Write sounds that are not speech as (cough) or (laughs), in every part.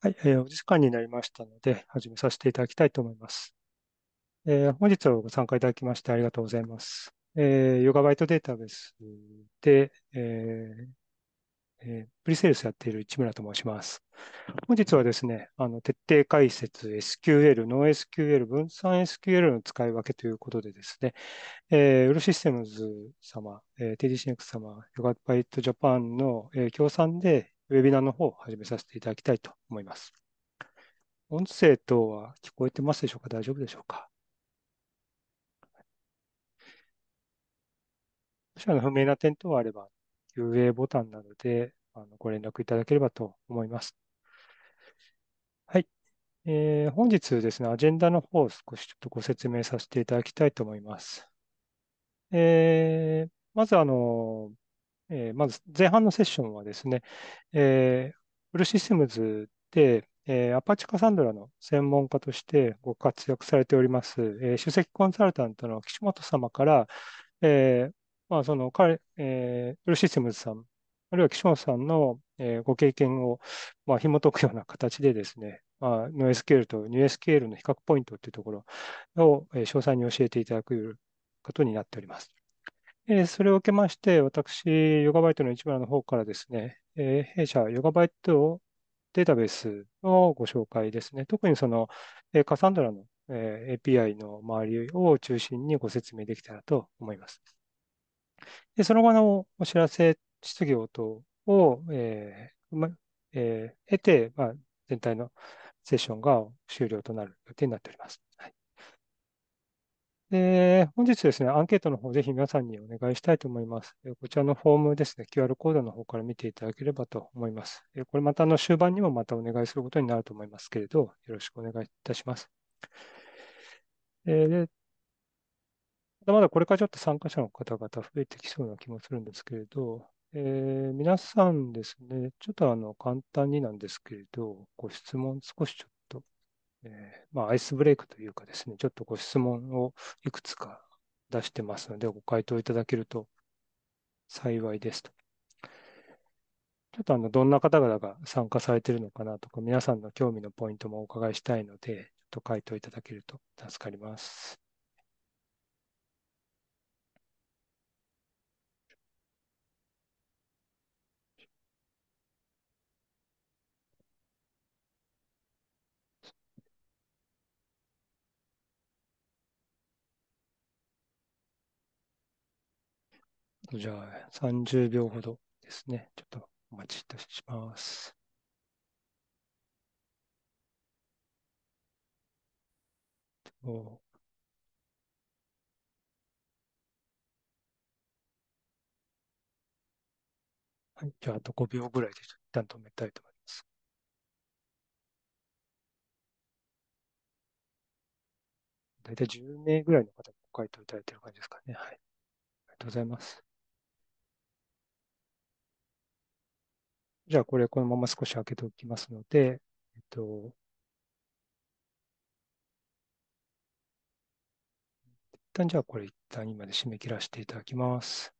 はい、えー、お時間になりましたので、始めさせていただきたいと思います。えー、本日はご参加いただきましてありがとうございます。えー、ヨガバイトデータベースで、えーえー、プリセールスやっている市村と申します。本日はですね、あの徹底解説 SQL、ノー s q l 分散 SQL の使い分けということでですね、えー、ウルシステムズ様、えー、TDCX 様、ヨガバイトジャパンの、えー、協賛で、ウェビナーの方を始めさせていただきたいと思います。音声等は聞こえてますでしょうか大丈夫でしょうかもしの不明な点等があれば、遊 a ボタンなどであのご連絡いただければと思います。はい。えー、本日ですね、アジェンダの方を少しちょっとご説明させていただきたいと思います。えー、まず、あの、えー、まず前半のセッションはですね、えー、フルシステムズで、えー、アパチカサンドラの専門家としてご活躍されております、えー、首席コンサルタントの岸本様から、えーまあその彼えー、フルシステムズさん、あるいは岸本さんの、えー、ご経験を、まあ紐解くような形でですね、まあ、エスケールとュエスケールの比較ポイントというところを、えー、詳細に教えていただくことになっております。えー、それを受けまして、私、ヨガバイトの一村の方からですね、えー、弊社ヨガバイトをデータベースのご紹介ですね。特にその、えー、カサンドラの、えー、API の周りを中心にご説明できたらと思います。でその後のお知らせ、質疑応答を、えーまえー、得て、まあ、全体のセッションが終了となる予定になっております。はい、でー、本日ですね、アンケートの方、ぜひ皆さんにお願いしたいと思います。えー、こちらのフォームですね、QR コードの方から見ていただければと思います。えー、これまたあの終盤にもまたお願いすることになると思いますけれど、よろしくお願いいたします。えー、まだまだこれからちょっと参加者の方々増えてきそうな気もするんですけれど、えー、皆さんですね、ちょっとあの簡単になんですけれど、ご質問少しちょっえー、まあ、アイスブレイクというかですね、ちょっとご質問をいくつか出してますので、ご回答いただけると幸いですと。ちょっとあの、どんな方々が参加されているのかなとか、皆さんの興味のポイントもお伺いしたいので、ちょっと回答いただけると助かります。じゃあ30秒ほどですね。ちょっとお待ちいたします。はい、じゃあ、あと5秒ぐらいで一旦止めたいと思います。大体10名ぐらいの方にご回答いただいている感じですかね。はい。ありがとうございます。じゃあこれこのまま少し開けておきますので、えっと、一旦じゃあこれ一旦今で締め切らせていただきます。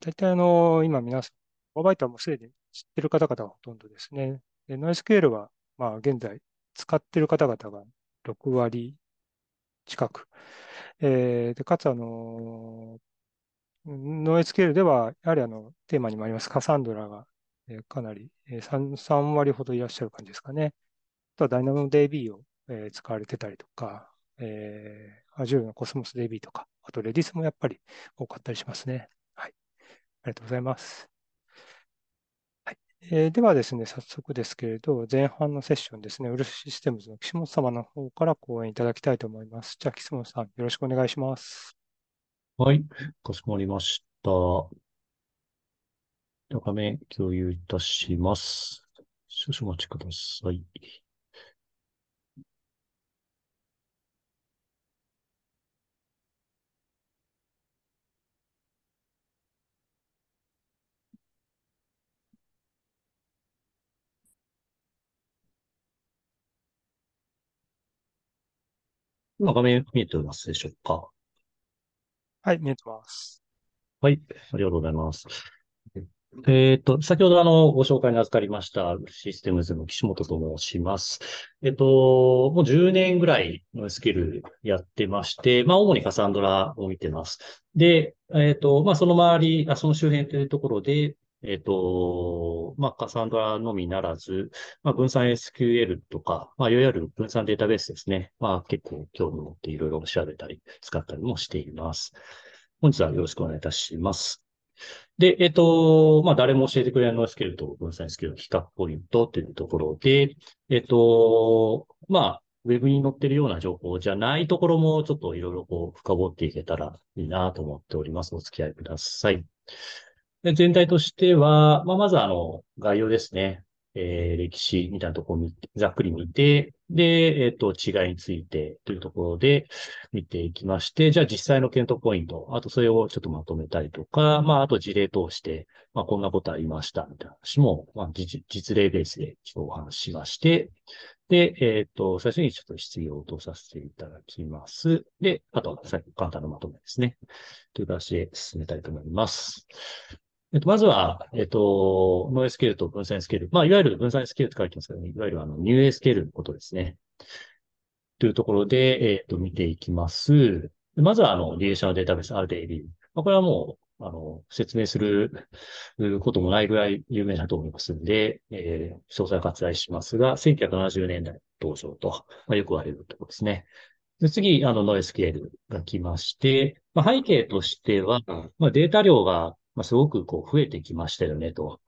大体あの、今皆さん、オーバイトはもうすでに知ってる方々がほとんどですね。ノイスケールはまあ、現在使ってる方々が6割近く。えー、でかつ、あのノエスケールでは、やはりあのテーマにもありますカサンドラが、えー、かなり、えー、3, 3割ほどいらっしゃる感じですかね。あとはダイナモ DB を、えー、使われてたりとか、えー、Azure のコスモス DB とか、あとレディスもやっぱり多かったりしますね。はい。ありがとうございます。えーではですね、早速ですけれど、前半のセッションですね、ウ漆システムズの岸本様の方から講演いただきたいと思います。じゃあ、岸本さん、よろしくお願いします。はい、かしこまりました。では画面共有いたします。少々お待ちください。今画面見えてますでしょうかはい、見えてます。はい、ありがとうございます。えっ、と、先ほどあの、ご紹介に預かりました、システムズの岸本と申します。えっ、と、もう10年ぐらいのスキルやってまして、まあ、主にカサンドラを見てます。で、えっ、と、まあ、その周り、あその周辺というところで、えっ、ー、と、まあ、カサンドラのみならず、まあ、分散 SQL とか、まあ、いわゆる分散データベースですね。まあ、結構興味を持っていろいろ調べたり、使ったりもしています。本日はよろしくお願いいたします。で、えっ、ー、と、まあ、誰も教えてくれないのスケールと分散 SQL 比較ポイントというところで、えっ、ー、と、まあ、ウェブに載ってるような情報じゃないところも、ちょっといろいろこう、深掘っていけたらいいなと思っております。お付き合いください。で全体としては、まあ、まずあの、概要ですね。えー、歴史みたいなところを見て、ざっくり見て、で、えっ、ー、と、違いについてというところで見ていきまして、じゃあ実際の検討ポイント、あとそれをちょっとまとめたりとか、まあ、あと事例通して、まあ、こんなことありました、みたいな話も、まあ、実例ベースでちょっとお話しまして、で、えっ、ー、と、最初にちょっと質疑応答させていただきます。で、あとは最後、簡単なまとめですね。という形で進めたいと思います。えっと、まずは、えっと、ノイスケールと分散スケール。まあ、いわゆる分散スケールと書いてますけど、ね、いわゆるあの、ニューエスケールのことですね。というところで、えっと、見ていきます。まずは、あの、リエーションデータベース RDB。まあ、これはもう、あの、説明することもないぐらい有名だと思いますので、えー、詳細は割愛しますが、1970年代登場と、まあ、よく言われるところですね。で次、あの、ノイスケールが来まして、まあ、背景としては、まあ、データ量がまあ、すごくこう増えてきましたよねと。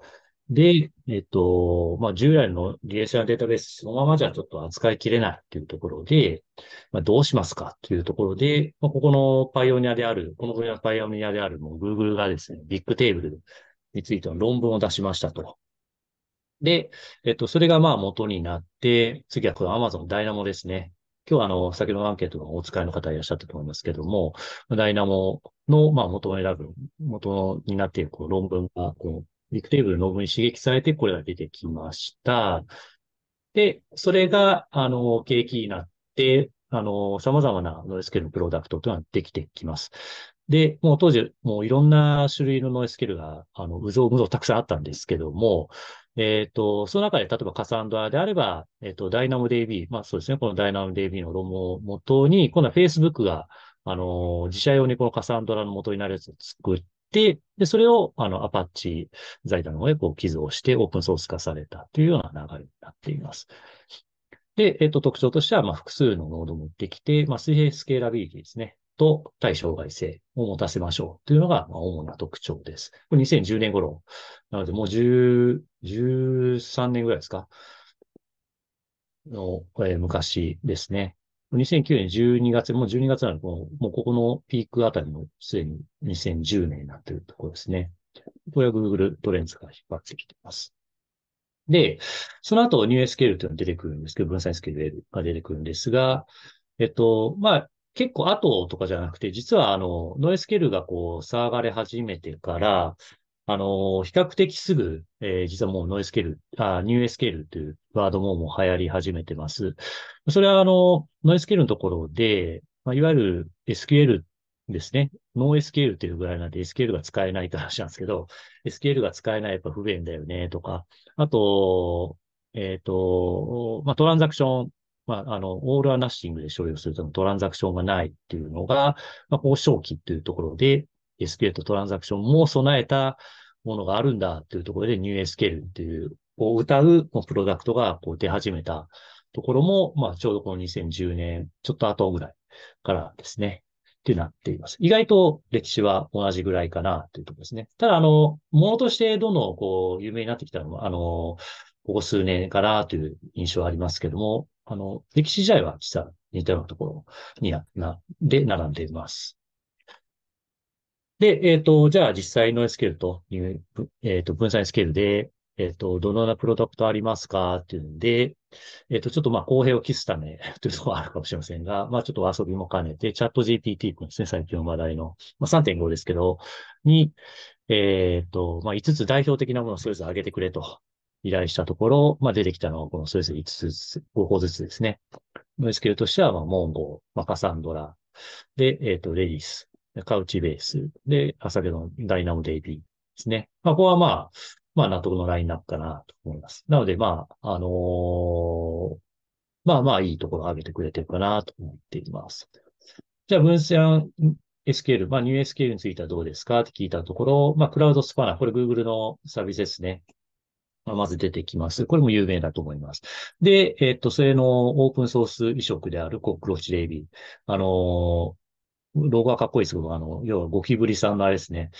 で、えっと、まあ、従来のリレーションデータベースそのままじゃちょっと扱いきれないっていうところで、まあ、どうしますかっていうところで、まあ、ここのパイオニアである、この国のパイオニアであるもう Google がですね、ビッグテーブルについての論文を出しましたと。で、えっと、それがまあ元になって、次はこの Amazon ダイナモですね。今日はあの、先ほどのアンケートのお使いの方いらっしゃったと思いますけども、ダイナモの、まあ、元を選ぶ、元になっているこう論文が、こう、ビッグテーブルの論文に刺激されて、これが出てきました。で、それが、あの、契機になって、あの、様々なノイスケールのプロダクトというのはできてきます。で、もう当時、もういろんな種類のノイスケールが、あの、うぞうむぞうたくさんあったんですけども、えっ、ー、と、その中で、例えばカサンドラであれば、えっ、ー、と、ダイナム DB、まあそうですね、このダイナム DB の論文をもとに、今度は Facebook が、あの、自社用にこのカサンドラの元になるやつを作って、で、それを、あの、アパッチ財団の方へこう寄贈してオープンソース化されたというような流れになっています。で、えっ、と、特徴としては、まあ、複数のノードを持ってきて、まあ、水平スケーラビリティですね。と対障害性を持たせましょうというのが主な特徴です。これ2010年頃。なのでもう10 13年ぐらいですかの、えー、昔ですね。2009年12月、もう12月なので、もうここのピークあたりのすでに2010年になっているところですね。これは Google トレンズが引っ張ってきています。で、その後ニーエスケールというのが出てくるんですけど、分散スケールが出てくるんですが、えっと、まあ、結構後とかじゃなくて、実はあの、ノエスケールがこう、騒がれ始めてから、あの、比較的すぐ、えー、実はもうノイスケール、あ、ニューエスケールというワードももう流行り始めてます。それはあの、ノイスケールのところで、まあ、いわゆる SQL ですね。ノーケールというぐらいなんで SQL が使えないって話なんですけど、SQL が使えないやっぱ不便だよねとか、あと、えっ、ー、と、まあ、トランザクション、まあ、あの、オールアナッシングで処理をするとトランザクションがないっていうのが、まあ、交渉期っていうところで、s q とトランザクションも備えたものがあるんだというところで、ニューケールっていう、を歌うプロダクトがこう出始めたところも、まあ、ちょうどこの2010年、ちょっと後ぐらいからですね、ってなっています。意外と歴史は同じぐらいかなというところですね。ただ、あの、ものとしてどんどんこう、有名になってきたのは、あの、ここ数年かなという印象はありますけども、あの、歴史自体は実は似たようなところにな、で、並んでいます。で、えっ、ー、と、じゃあ実際のスケールという、えっ、ー、と、分散スケールで、えっ、と、どのようなプロダクトありますかっていうんで、えっ、と、ちょっとまあ公平を期すため (laughs) というろはあるかもしれませんが、まあちょっと遊びも兼ねて、チャット GPT 君ですね、最近の話題の、まあ3.5ですけど、に、えっ、と、まあ5つ代表的なものをそれぞれ挙げてくれと依頼したところ、まあ出てきたのはこのそれぞれ5つずつ、5個ずつですね。のスールとしては、まあモンゴー、まあカサンドラ、で、えっ、と、レディス、カウチベースで、先ほどのダイナモ DB ですね。まあ、ここはまあ、まあ、納得のラインナップかなと思います。なので、まあ、あのー、まあまあ、いいところを上げてくれてるかなと思っています。じゃあ、分散 SQL、まあ、ニュー SQL についてはどうですかって聞いたところ、まあ、クラウドスパナ、これ Google のサービスですね。まあ、まず出てきます。これも有名だと思います。で、えっと、それのオープンソース移植であるコックロッチビー。あのー動画かっこいいですけど、あの、要はゴキブリさんのあれですね。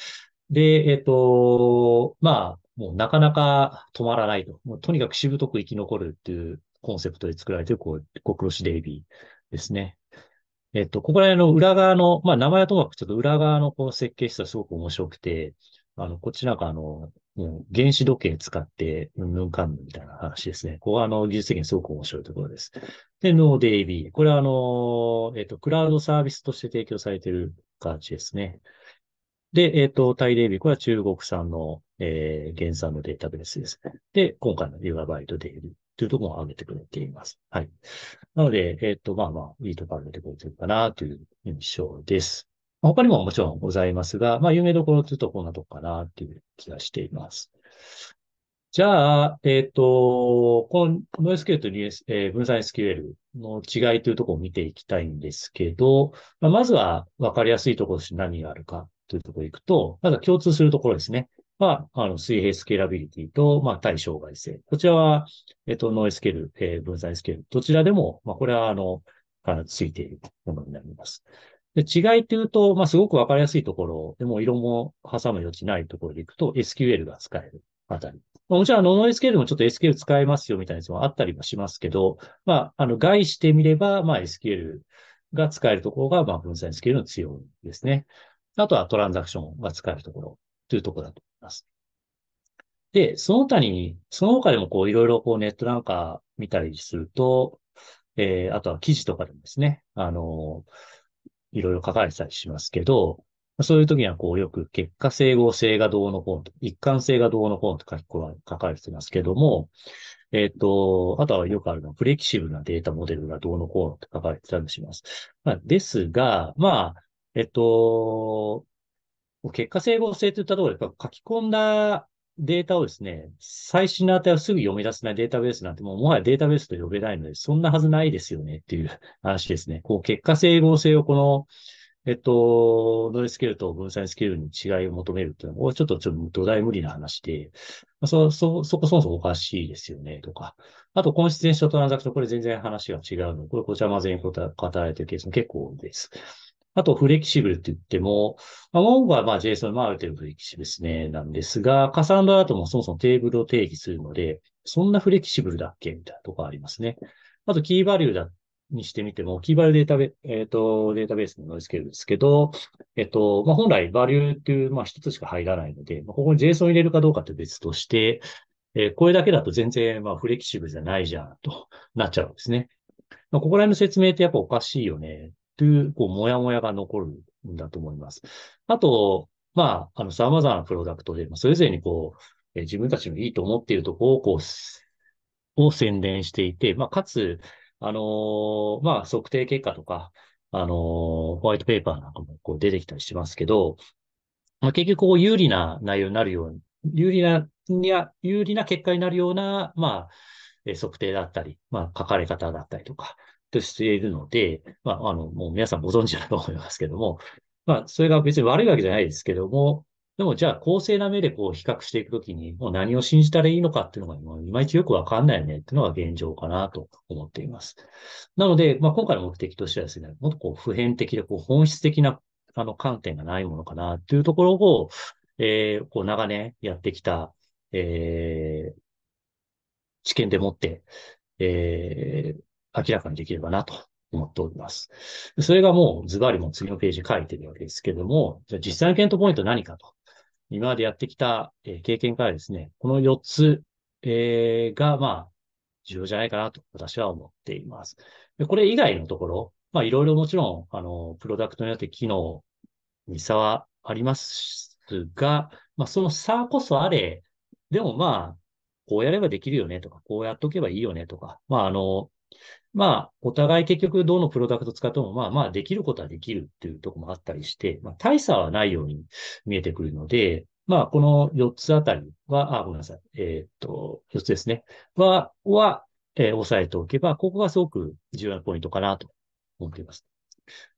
で、えっと、まあ、もうなかなか止まらないと。もうとにかくしぶとく生き残るっていうコンセプトで作られている、こう、ゴクロシデイビーですね。えっと、ここら辺の裏側の、まあ、名前はともかくちょっと裏側のこう設計したすごく面白くて、あの、こっちなんかあの、う原子時計使って、うんぬんかんぬんみたいな話ですね。ここは、あの、技術的にすごく面白いところです。で、デイビー。これは、あの、えっ、ー、と、クラウドサービスとして提供されている形ですね。で、えっ、ー、と、タイデイビー、これは中国産の、えー、原産のデータベースですで、今回のユガバイトデイリーというところも挙げてくれています。はい。なので、えっ、ー、と、まあまあ、いいところ上げてくれてるかなという印象です。他にももちろんございますが、まあ、有名どころというとこんなとこかなっていう気がしています。じゃあ、えっ、ー、と、この NoSQL と US、えー、分散 SQL の違いというところを見ていきたいんですけど、まあ、まずは分かりやすいところとして何があるかというところに行くと、まず共通するところですね。まああの、水平スケーラビリティと、まあ、対障害性。こちらは、えっ、ー、と、ノイスケール、えー、分散スケール、どちらでも、まあ、これは、あの、あのついているものになります。で、違いっていうと、まあ、すごくわかりやすいところでも色も挟む余地ないところでいくと SQL が使えるあたり。まあ、もちろん、ノの、ノー SQL もちょっと SQL 使えますよみたいなやつもあったりもしますけど、まあ、あの、外してみれば、まあ、SQL が使えるところが、まあ、分散 SQL の強いですね。あとはトランザクションが使えるところというところだと思います。で、その他に、その他でもこう、いろいろこう、ネットなんか見たりすると、えー、あとは記事とかでもですね、あのーいろいろ書かれてたりしますけど、そういう時にはこうよく結果整合性がどうのこうの一貫性がどうのこうのと書き書かれてますけども、えっ、ー、と、あとはよくあるのはフレキシブルなデータモデルがどうのこうのって書かれてたりします。まあ、ですが、まあ、えっ、ー、と、結果整合性といったところで書き込んだデータをですね、最新の値をすぐ読み出せないデータベースなんてもうもはやデータベースと呼べないので、そんなはずないですよねっていう (laughs) 話ですね。こう、結果整合性をこの、えっと、ノイスケールと分散スケールに違いを求めるというのは、ちょっと、ちょっと土台無理な話で、そ、そ、そこそもそもおかしいですよね、とか。あと、コンシステンショントランザクション、これ全然話が違うの。これ、こちらまず員答えられてるケースも結構多いです。あと、フレキシブルって言っても、まあ、オンゴはまあ JSON もある程度フレキシブルですね、なんですが、カサンドラだともそもそもテーブルを定義するので、そんなフレキシブルだっけみたいなとこありますね。あと、キーバリューだにしてみても、キーバリューデータベ、えっ、ー、と、データベースのノり付けるんですけど、えっ、ー、と、まあ、本来、バリューっていう、まあ、一つしか入らないので、まあ、ここに JSON 入れるかどうかって別として、えー、これだけだと全然、まあ、フレキシブルじゃないじゃん、となっちゃうんですね。まあ、ここら辺の説明ってやっぱおかしいよね、という、こう、もやもやが残るんだと思います。あと、まあ、あの、様々なプロダクトで、それぞれにこう、え自分たちのいいと思っているところを、こう、を宣伝していて、まあ、かつ、あのー、まあ、測定結果とか、あのー、ホワイトペーパーなんかもこう出てきたりしますけど、まあ、結局、こう、有利な内容になるように、有利な、いや、有利な結果になるような、まあ、測定だったり、まあ、書かれ方だったりとか、としているので、まあ、あの、もう皆さんご存知だと思いますけども、まあ、それが別に悪いわけじゃないですけども、でもじゃあ公正な目でこう比較していくときに、もう何を信じたらいいのかっていうのが、いまいちよくわかんないよねっていうのが現状かなと思っています。なので、まあ、今回の目的としてはですね、もっとこう普遍的でこう本質的なあの観点がないものかなっていうところを、えー、こう長年やってきた、えー、知見でもって、えー、明らかにできればなと思っております。それがもうズバリも次のページ書いてるわけですけども、じゃあ実際の検討ポイント何かと、今までやってきた経験からですね、この4つ、えが、まあ、重要じゃないかなと私は思っています。これ以外のところ、まあいろいろもちろん、あの、プロダクトによって機能に差はありますが、まあその差こそあれ、でもまあ、こうやればできるよねとか、こうやっとけばいいよねとか、まああの、まあ、お互い結局どのプロダクト使っても、まあまあできることはできるっていうとこもあったりして、まあ大差はないように見えてくるので、まあこの4つあたりは、あ、ごめんなさい。えっ、と、4つですね。は、は、えー、押さえておけば、ここがすごく重要なポイントかなと思っています。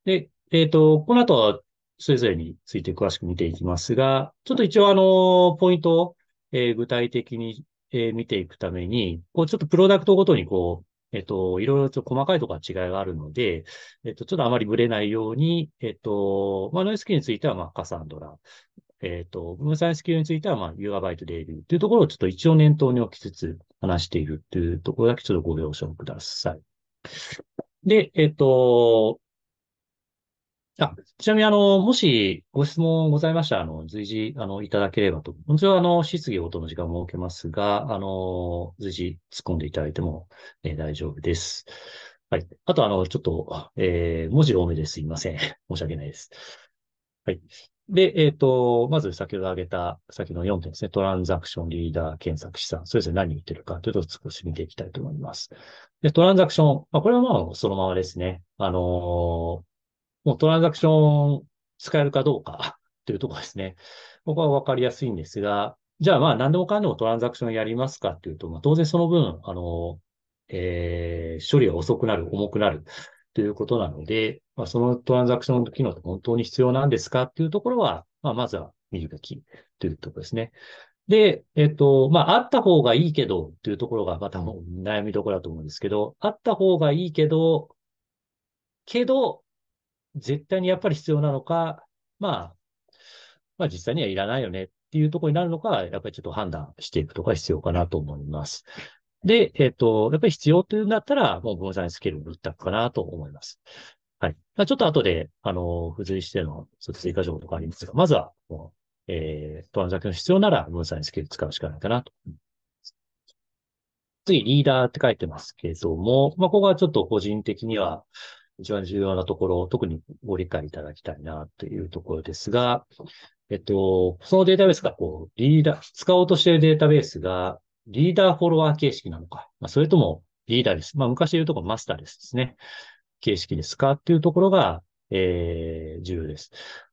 で、えっ、と、この後、それぞれについて詳しく見ていきますが、ちょっと一応あの、ポイントを、え具体的に、え見ていくために、こうちょっとプロダクトごとにこう、えっと、いろいろと細かいところは違いがあるので、えっと、ちょっとあまりぶれないように、えっと、まあ、ノイスキーについては、まあ、カサンドラ、えっと、分散式については、まあ、ユーガバイトデビューというところをちょっと一応念頭に置きつつ話しているというところだけちょっとご了承ください。で、えっと、あ、ちなみに、あの、もしご質問ございましたら、あの、随時、あの、いただければと。もちろん、あの、質疑応答の時間を設けますが、あの、随時突っ込んでいただいても、えー、大丈夫です。はい。あと、あの、ちょっと、えー、文字多めですいません。(laughs) 申し訳ないです。はい。で、えっ、ー、と、まず先ほど挙げた、先の4点ですね。トランザクション、リーダー、検索資産。それぞれ何言ってるかというと、少し見ていきたいと思います。で、トランザクション。まあ、これはまあ、そのままですね。あのもうトランザクション使えるかどうか (laughs) というところですね。ここはわかりやすいんですが、じゃあまあ何でもかんでもトランザクションやりますかっていうと、まあ、当然その分、あの、えー、処理が遅くなる、重くなる (laughs) ということなので、まあ、そのトランザクションの機能って本当に必要なんですかっていうところは、まあ、まずは見るべきというところですね。で、えっと、まあ、あった方がいいけどっていうところが、またも悩みどころだと思うんですけど、あった方がいいけど、けど、絶対にやっぱり必要なのか、まあ、まあ実際にはいらないよねっていうところになるのか、やっぱりちょっと判断していくとか必要かなと思います。で、えっ、ー、と、やっぱり必要というんだったら、もう分散スケールの一択かなと思います。はい。まあ、ちょっと後で、あの、付随しての追加情報とかありますが、まずは、もう、えー、トランザクション必要なら分散スケール使うしかないかなと次、リーダーって書いてますけれども、まあ、ここはちょっと個人的には、一番重要なところを特にご理解いただきたいなというところですが、えっと、そのデータベースがこう、リーダー、使おうとしているデータベースが、リーダーフォロワー形式なのか、まあ、それともリーダーです。まあ、昔で言うとこマスターですですね。形式ですかっていうところが、えー、重要です。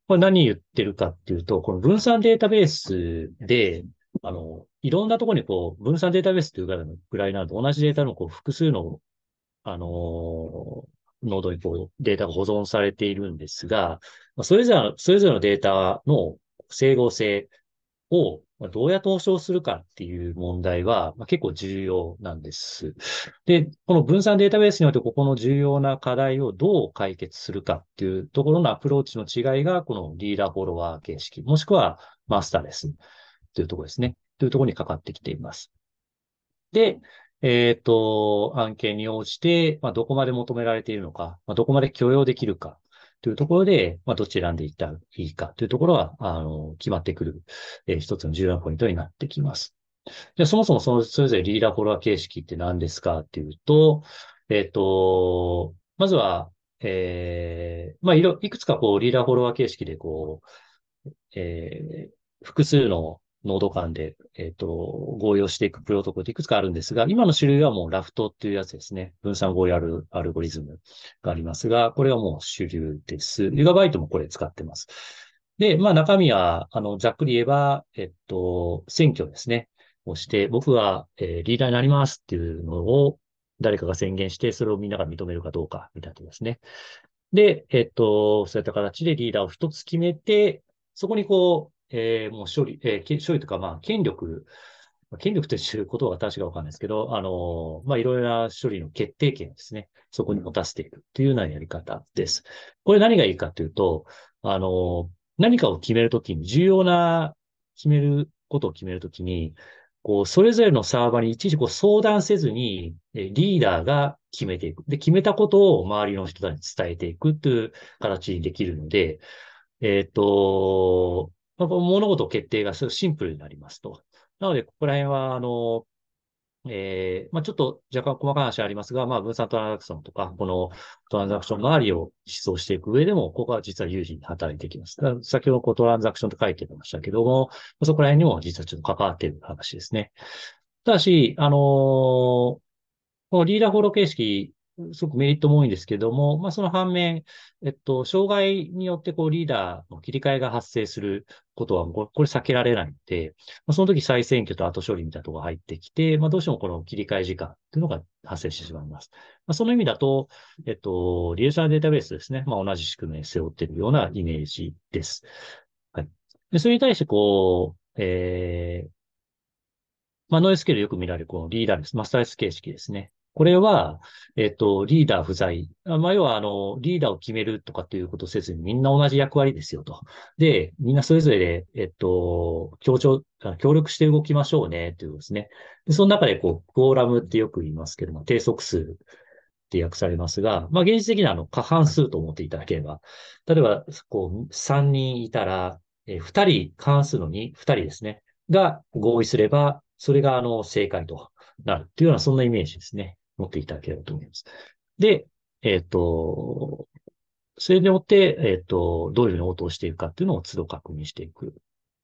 これ何言ってるかっていうと、この分散データベースで、あの、いろんなところにこう、分散データベースというぐらいの、ぐらいなので、同じデータのこう、複数の、あのー、ノードにこうデータが保存されているんですが、それぞれそれぞれのデータの整合性をどうやって保証するかっていう問題は、ま結構重要なんです。で、この分散データベースにおいて、ここの重要な課題をどう解決するかっていうところのアプローチの違いが、このリーダーフォロワー形式、もしくはマスターレスというところですね。というところにかかってきています。で、えっ、ー、と、案件に応じて、まあ、どこまで求められているのか、まあ、どこまで許容できるか、というところで、まあ、どっち選んでいったらいいかというところは、あの、決まってくる、えー、一つの重要なポイントになってきます。でそもそもその、それぞれリーダーフォロワー形式って何ですかっていうと、えっ、ー、と、まずは、えー、まあ、いろ、いくつかこう、リーダーフォロワー形式でこう、えー、複数の濃度感で、えっ、ー、と、合用していくプロトコルっていくつかあるんですが、今の種類はもうラフトっていうやつですね。分散合用アルゴリズムがありますが、これはもう主流です。ユガバイトもこれ使ってます。で、まあ中身は、あの、ざっくり言えば、えっと、選挙ですね。をして、僕は、えー、リーダーになりますっていうのを誰かが宣言して、それをみんなが認めるかどうか、みたいなですね。で、えっと、そういった形でリーダーを一つ決めて、そこにこう、えー、もう処理、えー、処理とか、まあ、権力、権力ということは正しいかわかんないですけど、あの、まあ、いろいろな処理の決定権をですね、そこに持たせていくというようなやり方です。これ何がいいかというと、あの、何かを決めるときに、重要な決めることを決めるときに、こう、それぞれのサーバーに一時こう相談せずに、リーダーが決めていく。で、決めたことを周りの人たちに伝えていくという形にできるので、えっ、ー、と、まあ、物事決定がすごいシンプルになりますと。なので、ここら辺は、あの、えー、まあ、ちょっと若干細かい話ありますが、まあ、分散トランザクションとか、このトランザクション周りを実装していく上でも、ここは実は有事に働いてきます。先ほどこうトランザクションと書いてましたけども、そこら辺にも実はちょっと関わっている話ですね。ただし、あのー、このリーダーフォロー形式すごくメリットも多いんですけども、まあ、その反面、えっと、障害によってこうリーダーの切り替えが発生することはこれ避けられないので、まあ、その時再選挙と後処理みたいなところが入ってきて、まあ、どうしてもこの切り替え時間というのが発生してしまいます。まあ、その意味だと、えっと、リエーションデータベースですね。まあ、同じ仕組み背負っているようなイメージです。はい。でそれに対して、こう、えー、まあ、ノイスケールよく見られる、このリーダーです。マスタース形式ですね。これは、えっと、リーダー不在。まあ、要は、あの、リーダーを決めるとかっていうことをせずに、みんな同じ役割ですよと。で、みんなそれぞれで、えっと、協調、協力して動きましょうね、ということですね。で、その中で、こう、クーラムってよく言いますけども、定則数って訳されますが、まあ、現実的は、あの、過半数と思っていただければ、例えば、こう、3人いたら、え2人、半数の2、2人ですね、が合意すれば、それが、あの、正解となるっていうような、そんなイメージですね。持っていただければと思います。で、えっ、ー、と、それによって、えっ、ー、と、どういうふうに応答していくかっていうのを都度確認していく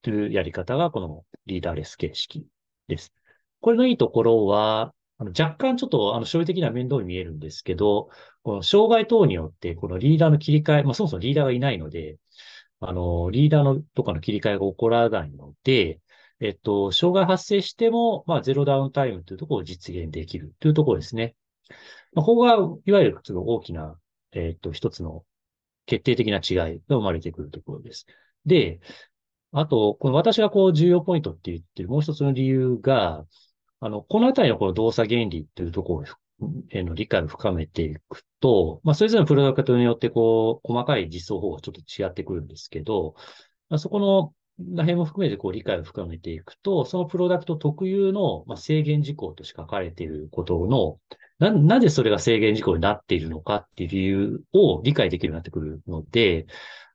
というやり方が、このリーダーレス形式です。これのいいところは、あの若干ちょっと、あの、処理的には面倒に見えるんですけど、この障害等によって、このリーダーの切り替え、まあ、そもそもリーダーがいないので、あの、リーダーのとかの切り替えが起こらないので、えっと、障害発生しても、まあ、ゼロダウンタイムというところを実現できるというところですね。まあ、ここが、いわゆる大きな、えっと、一つの決定的な違いが生まれてくるところです。で、あと、この私がこう重要ポイントって言ってるもう一つの理由が、あの、このあたりのこの動作原理というところへの理解を深めていくと、まあ、それぞれのプロダクトによってこう、細かい実装方法がちょっと違ってくるんですけど、まあ、そこのら辺も含めてこう理解を深めていくと、そのプロダクト特有の、まあ、制限事項として書かれていることの、な、なぜそれが制限事項になっているのかっていう理由を理解できるようになってくるので、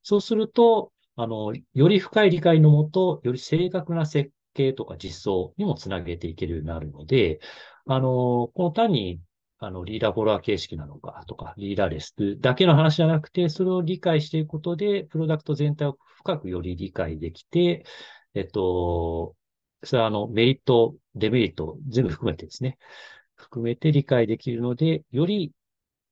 そうすると、あの、より深い理解のもと、より正確な設計とか実装にもつなげていけるようになるので、あの、この単にあの、リーダーフォロワー形式なのかとか、リーダーレスだけの話じゃなくて、それを理解していくことで、プロダクト全体を深くより理解できて、えっと、それはあの、メリット、デメリット、全部含めてですね、含めて理解できるので、より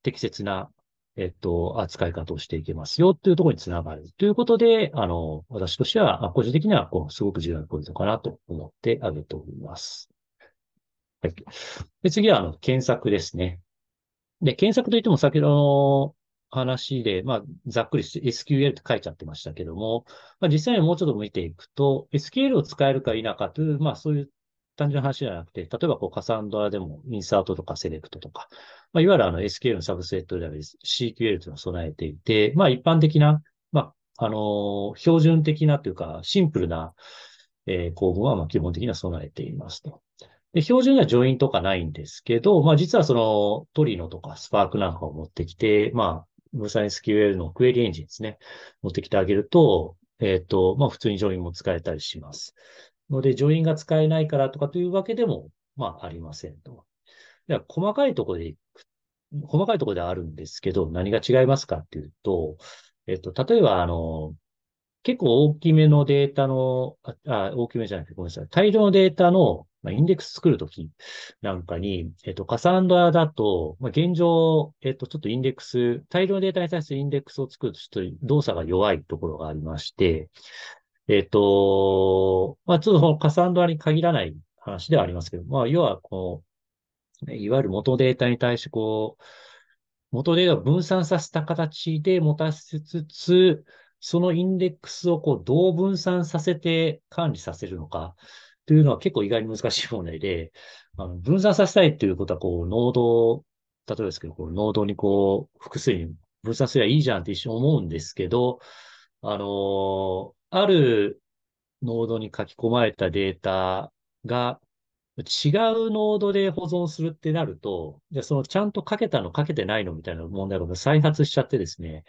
適切な、えっと、扱い方をしていけますよっていうところにつながる。ということで、あの、私としては、個人的には、こう、すごく重要なポイントかなと思ってあげております。はい。で、次は、あの、検索ですね。で、検索といっても先ほどの話で、まあ、ざっくり SQL って書いちゃってましたけども、まあ、実際にもうちょっと見ていくと、SQL を使えるか否かという、まあ、そういう単純な話じゃなくて、例えばこうカサンドラでもインサートとかセレクトとか、まあ、いわゆるあの SQL のサブセットである CQL というのを備えていて、まあ、一般的な、まあ、あのー、標準的なというか、シンプルな、えー、項目はまあ基本的には備えていますと。で、標準にはジョインとかないんですけど、まあ実はそのトリノとかスパークなんかを持ってきて、まあ、ムーサイス QL のクエリエンジンですね。持ってきてあげると、えっ、ー、と、まあ普通にジョインも使えたりします。ので、ジョインが使えないからとかというわけでも、まあありませんと。では細かいところでいく、細かいところであるんですけど、何が違いますかっていうと、えっ、ー、と、例えばあの、結構大きめのデータの、あ、大きめじゃなくてごめんなさい。大量のデータのまあ、インデックス作るときなんかに、えっ、と、カサンドラだと、まあ、現状、えっ、と、ちょっとインデックス、大量のデータに対するインデックスを作ると、ちょっと動作が弱いところがありまして、えっ、と、まあ、ちょっとカサンドラに限らない話ではありますけど、まあ、要は、こう、いわゆる元データに対して、こう、元データを分散させた形で持たせつつ、そのインデックスをこう、どう分散させて管理させるのか、というのは結構意外に難しい問題で、あの分散させたいということは、こう、濃度、例えばですけど、こう濃度にこう、複数に分散すればいいじゃんって一瞬思うんですけど、あの、ある濃度に書き込まれたデータが違う濃度で保存するってなると、じゃそのちゃんと書けたの書けてないのみたいな問題が再発しちゃってですね、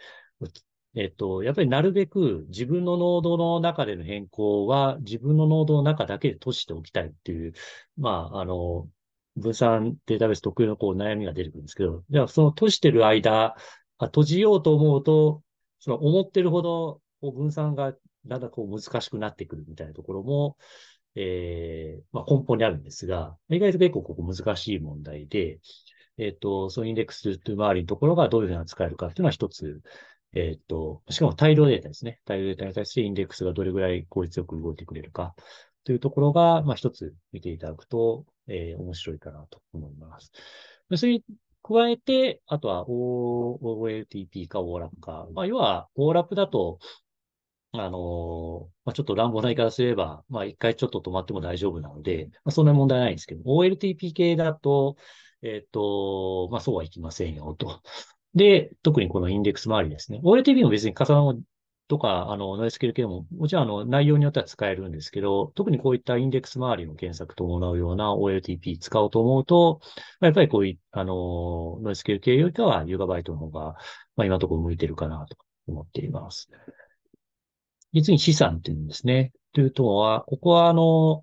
えっと、やっぱりなるべく自分の濃度の中での変更は自分の濃度の中だけで閉じておきたいっていう、まあ、あの、分散データベース特有のこう悩みが出てくるんですけど、じゃあその閉じてる間、閉じようと思うと、その思ってるほどこう分散がだんだんこう難しくなってくるみたいなところも、えー、まあ、根本にあるんですが、意外と結構ここ難しい問題で、えっ、ー、と、そのインデックスと周りのところがどういうふうに扱えるかっていうのは一つ、えっ、ー、と、しかも大量データですね。大量データに対してインデックスがどれぐらい効率よく動いてくれるかというところが、まあ一つ見ていただくと、えー、面白いかなと思います。それに加えて、あとは OLTP か o l a p か。まあ要は o l a p だと、あのまあ、ちょっと乱暴な言い方すれば、まあ、一回ちょっと止まっても大丈夫なので、まあ、そんな問題ないんですけど、OLTP 系だと、えっ、ー、と、まあ、そうはいきませんよ、とで、特にこのインデックス周りですね。OLTP も別に加算とか、あの、ノイスキル系も、もちろんあの、内容によっては使えるんですけど、特にこういったインデックス周りの検索と伴うような OLTP 使おうと思うと、やっぱりこういう、あの、ノイスキル系よりかはユーガバイトの方が、まあ今のところ向いてるかなと思っています。実次に資産っていうんですね。というとは、ここはあの、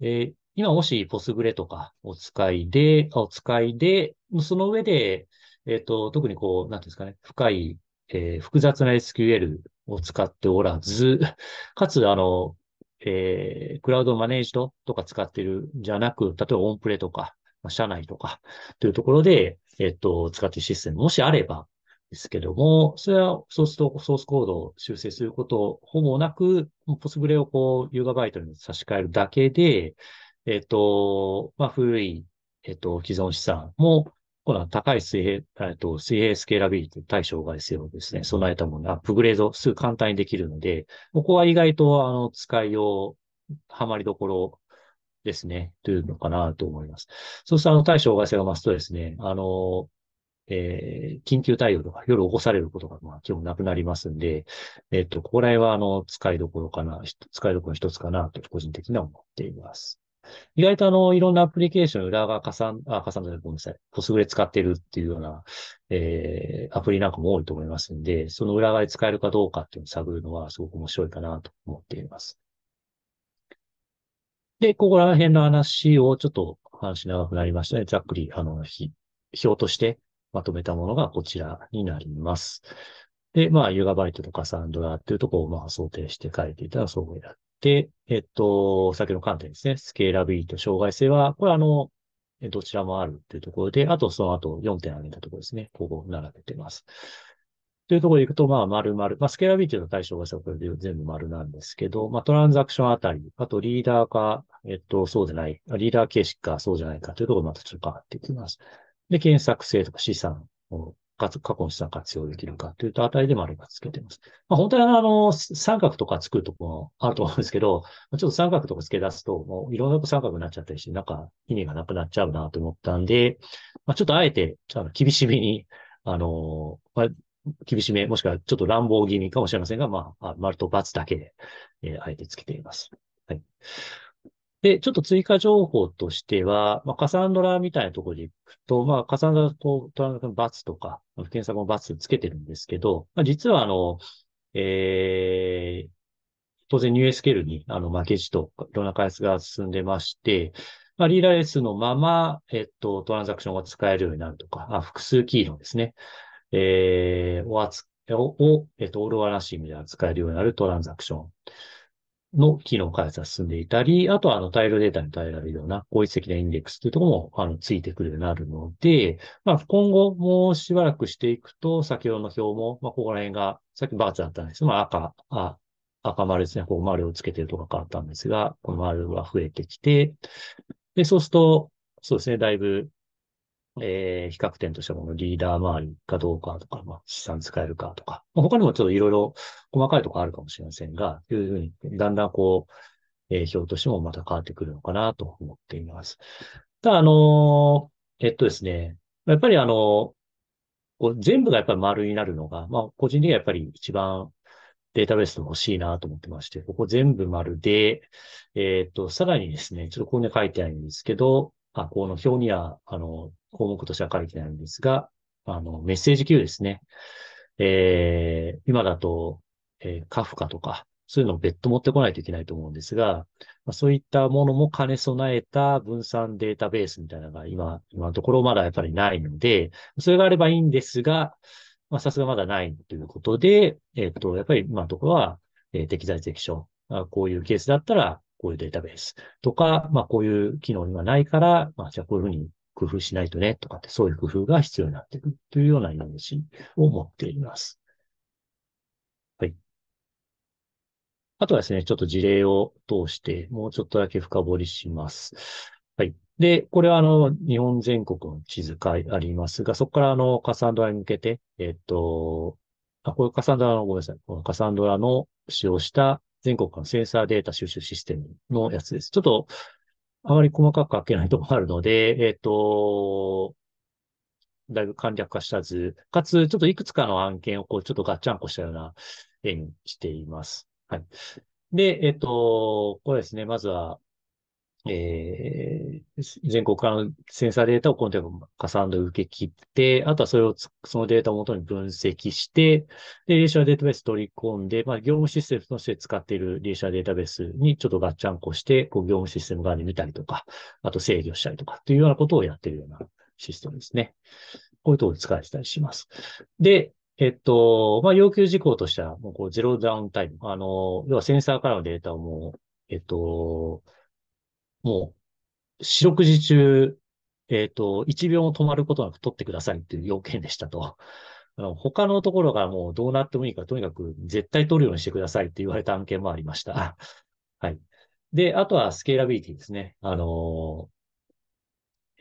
えー、今もしポスグレとかお使いで、お使いで、その上で、えっ、ー、と、特にこう、なんですかね、深い、えー、複雑な SQL を使っておらず、(laughs) かつ、あの、えー、クラウドマネージドとか使ってるんじゃなく、例えばオンプレとか、まあ、社内とか、というところで、えっ、ー、と、使ってるシステム、もしあればですけども、それはソースとソースコードを修正すること、ほぼなく、ポスブレをこう、ユーガバイトに差し替えるだけで、えっ、ー、と、まあ、古い、えっ、と、既存資産も、高い水平、えっと、水平スケーラビリティ対象外性をですね、備えたもの、アップグレードすぐ簡単にできるので、ここは意外と、あの、使いよう、はまりどころですね、というのかなと思います。そうすると、あの、対象外性が増すとですね、あの、えー、緊急対応とか夜起こされることが、まあ、基本なくなりますんで、えっ、と、ここら辺は、あの、使いどころかな、使いどころ一つかなと、個人的には思っています。意外とあの、いろんなアプリケーション裏側加算、あ、加算じゃない、ごめんなさい。ポスグレ使ってるっていうような、えー、アプリなんかも多いと思いますんで、その裏側で使えるかどうかっていうのを探るのはすごく面白いかなと思っています。で、ここら辺の話をちょっと話長くなりましたね。ざっくり、あの、ひ、表としてまとめたものがこちらになります。で、まあ、ユーガバイトとかサンドラっていうとこをまあ想定して書いていたらそうやっで、えっと、先ほの観点ですね。スケーラビリティと障害性は、これあの、どちらもあるというところで、あとその後4点挙げたところですね。ここ並べてます。というところでいくと、まあ、丸々。まあ、スケーラビリティの対象がそこで全部丸なんですけど、まあ、トランザクションあたり、あとリーダーか、えっと、そうでない、リーダー形式か、そうじゃないかというところがまたちょっと変わってきます。で、検索性とか資産を過去資産活用できるかというと、値でもあればつけてます。まあ、本当は、あの、三角とか作るとこもあると思うんですけど、ちょっと三角とか付け出すと、もういろんな三角になっちゃったりして、なんか意味がなくなっちゃうなと思ったんで、まあ、ちょっとあえて、あの厳しめに、あの、まあ、厳しめ、もしくはちょっと乱暴気味かもしれませんが、まあ、丸と×だけで、えー、あえてつけています。はい。で、ちょっと追加情報としては、まあ、カサンドラみたいなところで行くと、まあ、カサンドラとトランクのバツとか、検索もバツつけてるんですけど、まあ、実はあの、えー、当然ュースケールにあの負けじといろんな開発が進んでまして、まあ、リーダーレスのまま、えっと、トランザクションが使えるようになるとか、あ複数キーのですね、えー、を、を、えっと、オールワナシングで扱えるようになるトランザクション。の機能開発が進んでいたり、あとはあの大量データに耐えられるような効率的なインデックスというところもあのついてくるようになるので、まあ、今後もうしばらくしていくと、先ほどの表も、まあ、ここら辺が、さっきバーツだったんですけど、まあ、赤、あ赤丸ですね、こう丸をつけてるとか変わったんですが、この丸は増えてきて、で、そうすると、そうですね、だいぶえー、比較点としてもリーダー周りかどうかとか、まあ、資産使えるかとか、まあ、他にもちょっといろいろ細かいところあるかもしれませんが、というふうに、だんだんこう、えー、表としてもまた変わってくるのかなと思っています。ただ、あのー、えっとですね、やっぱりあの、こう全部がやっぱり丸になるのが、まあ、個人的にはやっぱり一番データベースで欲しいなと思ってまして、ここ全部丸で、えっ、と、さらにですね、ちょっとここに書いてあるんですけど、あ、この表には、あの、項目としては書いてないんですが、あの、メッセージ級ですね。えー、今だと、えー、カフカとか、そういうのを別途持ってこないといけないと思うんですが、まあ、そういったものも兼ね備えた分散データベースみたいなのが今、今のところまだやっぱりないので、それがあればいいんですが、まあ、さすがまだないということで、えっ、ー、と、やっぱり今のところは、えー、適材適所。こういうケースだったら、こういうデータベースとか、まあ、こういう機能にはないから、まあ、じゃあこういうふうに工夫しないとね、とかって、そういう工夫が必要になってくるというようなイメージを持っています。はい。あとはですね、ちょっと事例を通して、もうちょっとだけ深掘りします。はい。で、これはあの、日本全国の地図がありますが、そこからあの、カサンドラに向けて、えっと、あ、これカサンドラの、ごめんなさい。このカサンドラの使用した全国のセンサーデータ収集システムのやつです。ちょっと、あまり細かく書けないところあるので、(laughs) えっ、ー、と、だいぶ簡略化したず、かつ、ちょっといくつかの案件をこう、ちょっとガッチャンコしたような絵にしています。はい。で、えっ、ー、と、これですね、まずは、えー、全国からのセンサーデータをコンテンツ加算で受け切って、あとはそれをそのデータをもとに分析して、で、リーシャーデータベース取り込んで、まあ、業務システムとして使っているリーシャーデータベースにちょっとガッチャンコして、こう、業務システム側に見たりとか、あと制御したりとか、というようなことをやっているようなシステムですね。こういうところで使われてたりします。で、えっと、まあ、要求事項としては、もうこう、ゼロダウンタイム。あの、要はセンサーからのデータをもう、えっと、もう、四六時中、えっと、一秒も止まることなく取ってくださいっていう要件でしたと。あの他のところがもうどうなってもいいから、とにかく絶対取るようにしてくださいって言われた案件もありました。(laughs) はい。で、あとはスケーラビリティですね。あの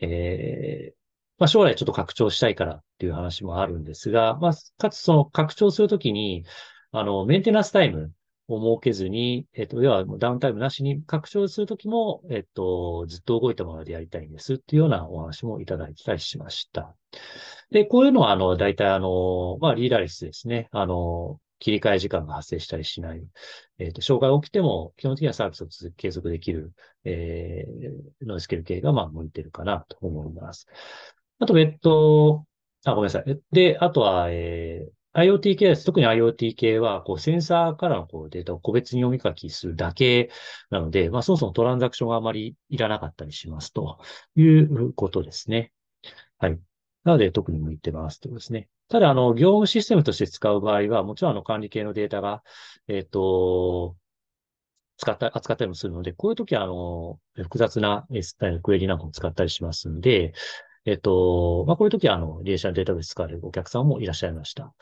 えー、まあ、将来ちょっと拡張したいからっていう話もあるんですが、まあ、かつその拡張するときに、あの、メンテナンスタイムを設けずに、えっと、要はダウンタイムなしに拡張するときも、えっと、ずっと動いたままでやりたいんですっていうようなお話もいただいたりしました。で、こういうのは、あの、大体、あの、まあ、リーダーレスですね。あの、切り替え時間が発生したりしない。えっ、ー、と、障害が起きても、基本的にはサービスを継続できる、えー、ノイスケル系が、まあ、向いてるかなと思います。あと、えっと、あ、ごめんなさい。で、あとは、えー、IoT 系です。特に IoT 系は、こう、センサーからのこうデータを個別に読み書きするだけなので、まあ、そもそもトランザクションがあまりいらなかったりしますということですね。はい。なので、特に向いてますということですね。ただ、あの、業務システムとして使う場合は、もちろん、あの、管理系のデータが、えっ、ー、と、使った、扱ったりもするので、こういう時は、あの、複雑なクエリなんかも使ったりしますんで、えっと、まあ、こういう時は、あの、リレーショナルデータベース使われるお客さんもいらっしゃいました。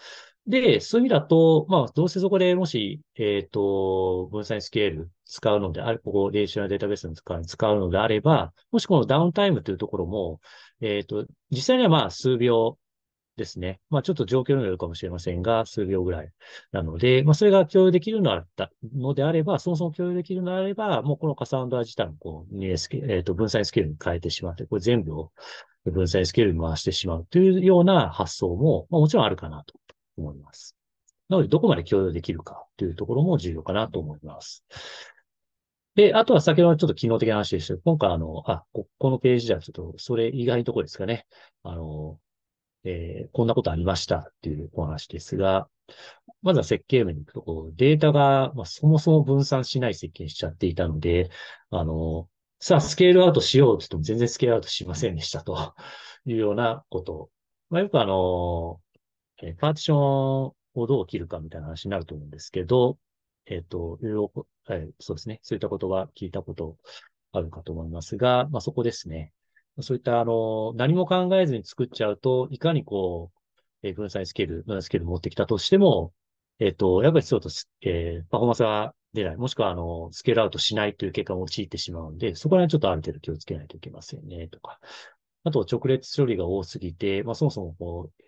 で、そういう意味だと、まあ、どうせそこでもし、えっ、ー、と、分散スケール使うのであれ、ここ、レーショナデータベースの使う使うのであれば、もしこのダウンタイムというところも、えっ、ー、と、実際にはまあ、数秒ですね。まあ、ちょっと状況によるかもしれませんが、数秒ぐらいなので、まあ、それが共有できるのあったのであれば、そもそも共有できるのであれば、もうこのカサンドラ自体もこう、えっ、ー、と、分散スケールに変えてしまって、これ全部を、分散スケールに回してしまうというような発想も、まあ、もちろんあるかなと思います。なので、どこまで共有できるかというところも重要かなと思います。で、あとは先ほどちょっと機能的な話でした。今回あの、あ、ここのページではちょっとそれ以外のところですかね。あの、えー、こんなことありましたっていうお話ですが、まずは設計面に行くと、データが、まあ、そもそも分散しない設計にしちゃっていたので、あの、さあ、スケールアウトしようって言っても全然スケールアウトしませんでしたというようなことを。まあ、よくあの、えー、パーティションをどう切るかみたいな話になると思うんですけど、えっ、ー、と、いろいろ、えー、そうですね。そういったことは聞いたことあるかと思いますが、まあ、そこですね。そういった、あの、何も考えずに作っちゃうと、いかにこう、えー、分散スケール、分散スケール持ってきたとしても、えっ、ー、と、やっぱりそうと、えー、パフォーマンスが出ない、もしくは、あの、スケールアウトしないという結果を陥ってしまうんで、そこら辺ちょっとある程度気をつけないといけませんね、とか。あと、直列処理が多すぎて、まあ、そもそもこう、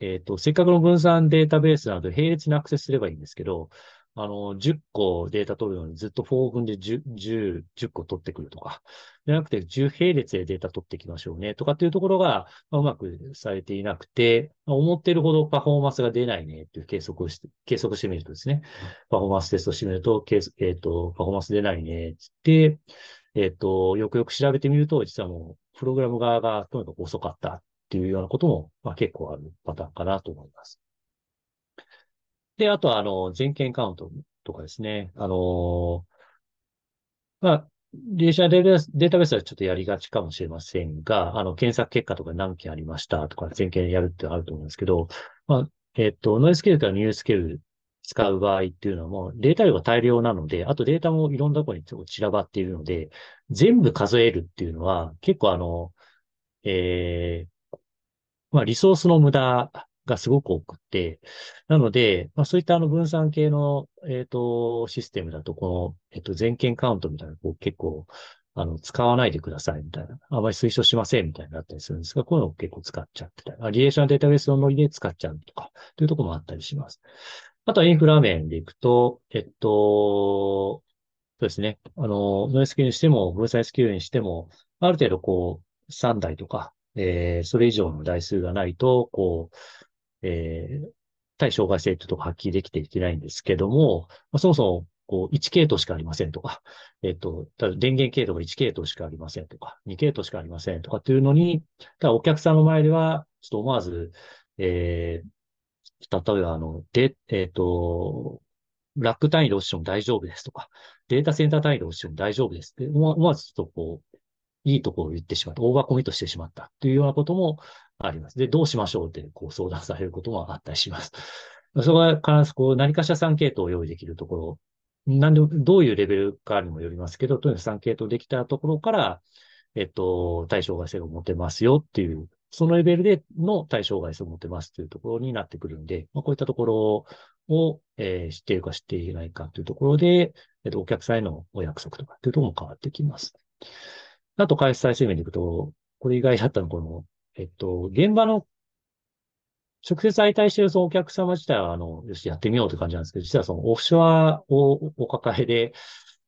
えっ、ー、と、せっかくの分散データベースなど並列にアクセスすればいいんですけど、あの、10個データ取るのにずっと4群で 10, 10, 10個取ってくるとか、じゃなくて10並列でデータ取っていきましょうねとかっていうところが、まあ、うまくされていなくて、まあ、思ってるほどパフォーマンスが出ないねっていう計測をして、計測してみるとですね、パフォーマンステストしてみると、えっ、ー、と、パフォーマンス出ないねって、えっ、ー、と、よくよく調べてみると、実はもう、プログラム側がとにかく遅かったっていうようなことも、まあ、結構あるパターンかなと思います。で、あとは、あの、全件カウントとかですね。あの、まあ、デジデータベースはちょっとやりがちかもしれませんが、あの、検索結果とか何件ありましたとか、全件やるってあると思うんですけど、まあ、えっと、ノイスケールからニュースケール使う場合っていうのはもうデータ量が大量なので、あとデータもいろんなところに散らばっているので、全部数えるっていうのは結構あの、ええー、まあリソースの無駄がすごく多くって、なので、まあ、そういったあの分散系の、えっ、と、システムだと、この、えっ、と、全件カウントみたいな、こう結構、あの、使わないでくださいみたいな、あまり推奨しませんみたいになったりするんですが、こういうのを結構使っちゃってたり、リレーションデータベースのノリで使っちゃうとか、というところもあったりします。あとはインフラ面でいくと、えっと、そうですね。あの、ノイス q にしても、分散 SQ にしても、ある程度こう、3台とか、えー、それ以上の台数がないと、こう、えー、対障害性というところ発揮できていけないんですけども、まあ、そもそもこう、1系統しかありませんとか、(laughs) えっと、ただ電源系統が1系統しかありませんとか、2系統しかありませんとかっていうのに、ただお客さんの前では、ちょっと思わず、えー、例えばあの、で、えっ、と、ラック単位で落ちても大丈夫ですとか、データセンター単位で落ちても大丈夫ですって思わずちょっとこう、いいところを言ってしまった、オーバーコミットしてしまったっていうようなことも、あります。で、どうしましょうってこう相談されることもあったりします。(laughs) そこは必ずこう何かしら3系統を用意できるところ、なんで、どういうレベルかにもよりますけど、とにかく3系統できたところから、えっと、対象外性を持てますよっていう、そのレベルでの対象外性を持てますというところになってくるんで、まあ、こういったところを、えー、知っているか知っていないかというところで、えっと、お客さんへのお約束とかっていうところも変わってきます。あと、開発再生面でいくと、これ意外だったのこのえっと、現場の直接相対してるそのお客様自体は、あの、よし、やってみようって感じなんですけど、実はそのオフショアをお抱えで、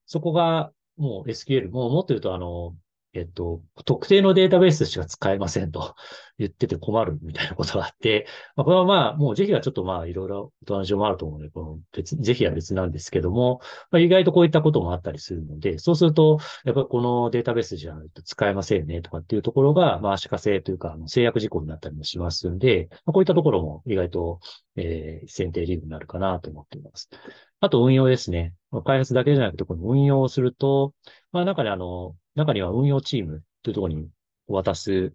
そこがもう SQL、もう持ってると、あの、えっと、特定のデータベースしか使えませんと (laughs) 言ってて困るみたいなことがあって、(laughs) まあ、これはまあ、もう是非はちょっとまあ、いろいろお話もあると思うので、この別、是は別なんですけども、まあ、意外とこういったこともあったりするので、そうすると、やっぱりこのデータベースじゃないと使えませんねとかっていうところが、まあ、足かせというか、制約事項になったりもしますんで、まあ、こういったところも意外と、えー、選定理由になるかなと思っています。あと運用ですね。開発だけじゃなくて、この運用をすると、まあ、中であの、中には運用チームというところに渡す、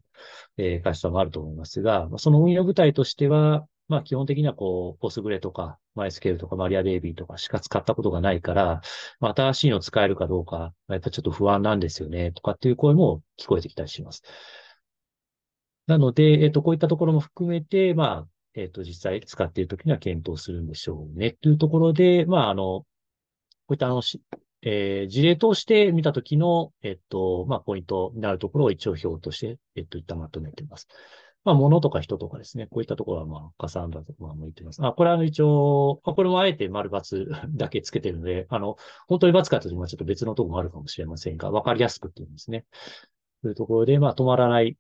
え会社もあると思いますが、その運用部隊としては、まあ基本的にはこう、ポスグレとか、マイスケールとか、マリアベイビーとかしか使ったことがないから、まあ、新しいのを使えるかどうか、やっぱちょっと不安なんですよね、とかっていう声も聞こえてきたりします。なので、えっ、と、こういったところも含めて、まあ、えっ、と、実際使っているときには検討するんでしょうね、というところで、まあ、あの、こういったあの、えー、事例通して見たときの、えっと、まあ、ポイントになるところを一応表として、えっと、一旦まとめています。まあ、物とか人とかですね、こういったところは、まあ、加算だと、まあ、向いています。あ、これは一応、これもあえて丸×だけつけてるので、あの、本当に×かというのはちょっと別のところもあるかもしれませんが、わかりやすくっていうんですね。というところで、まあ、止まらない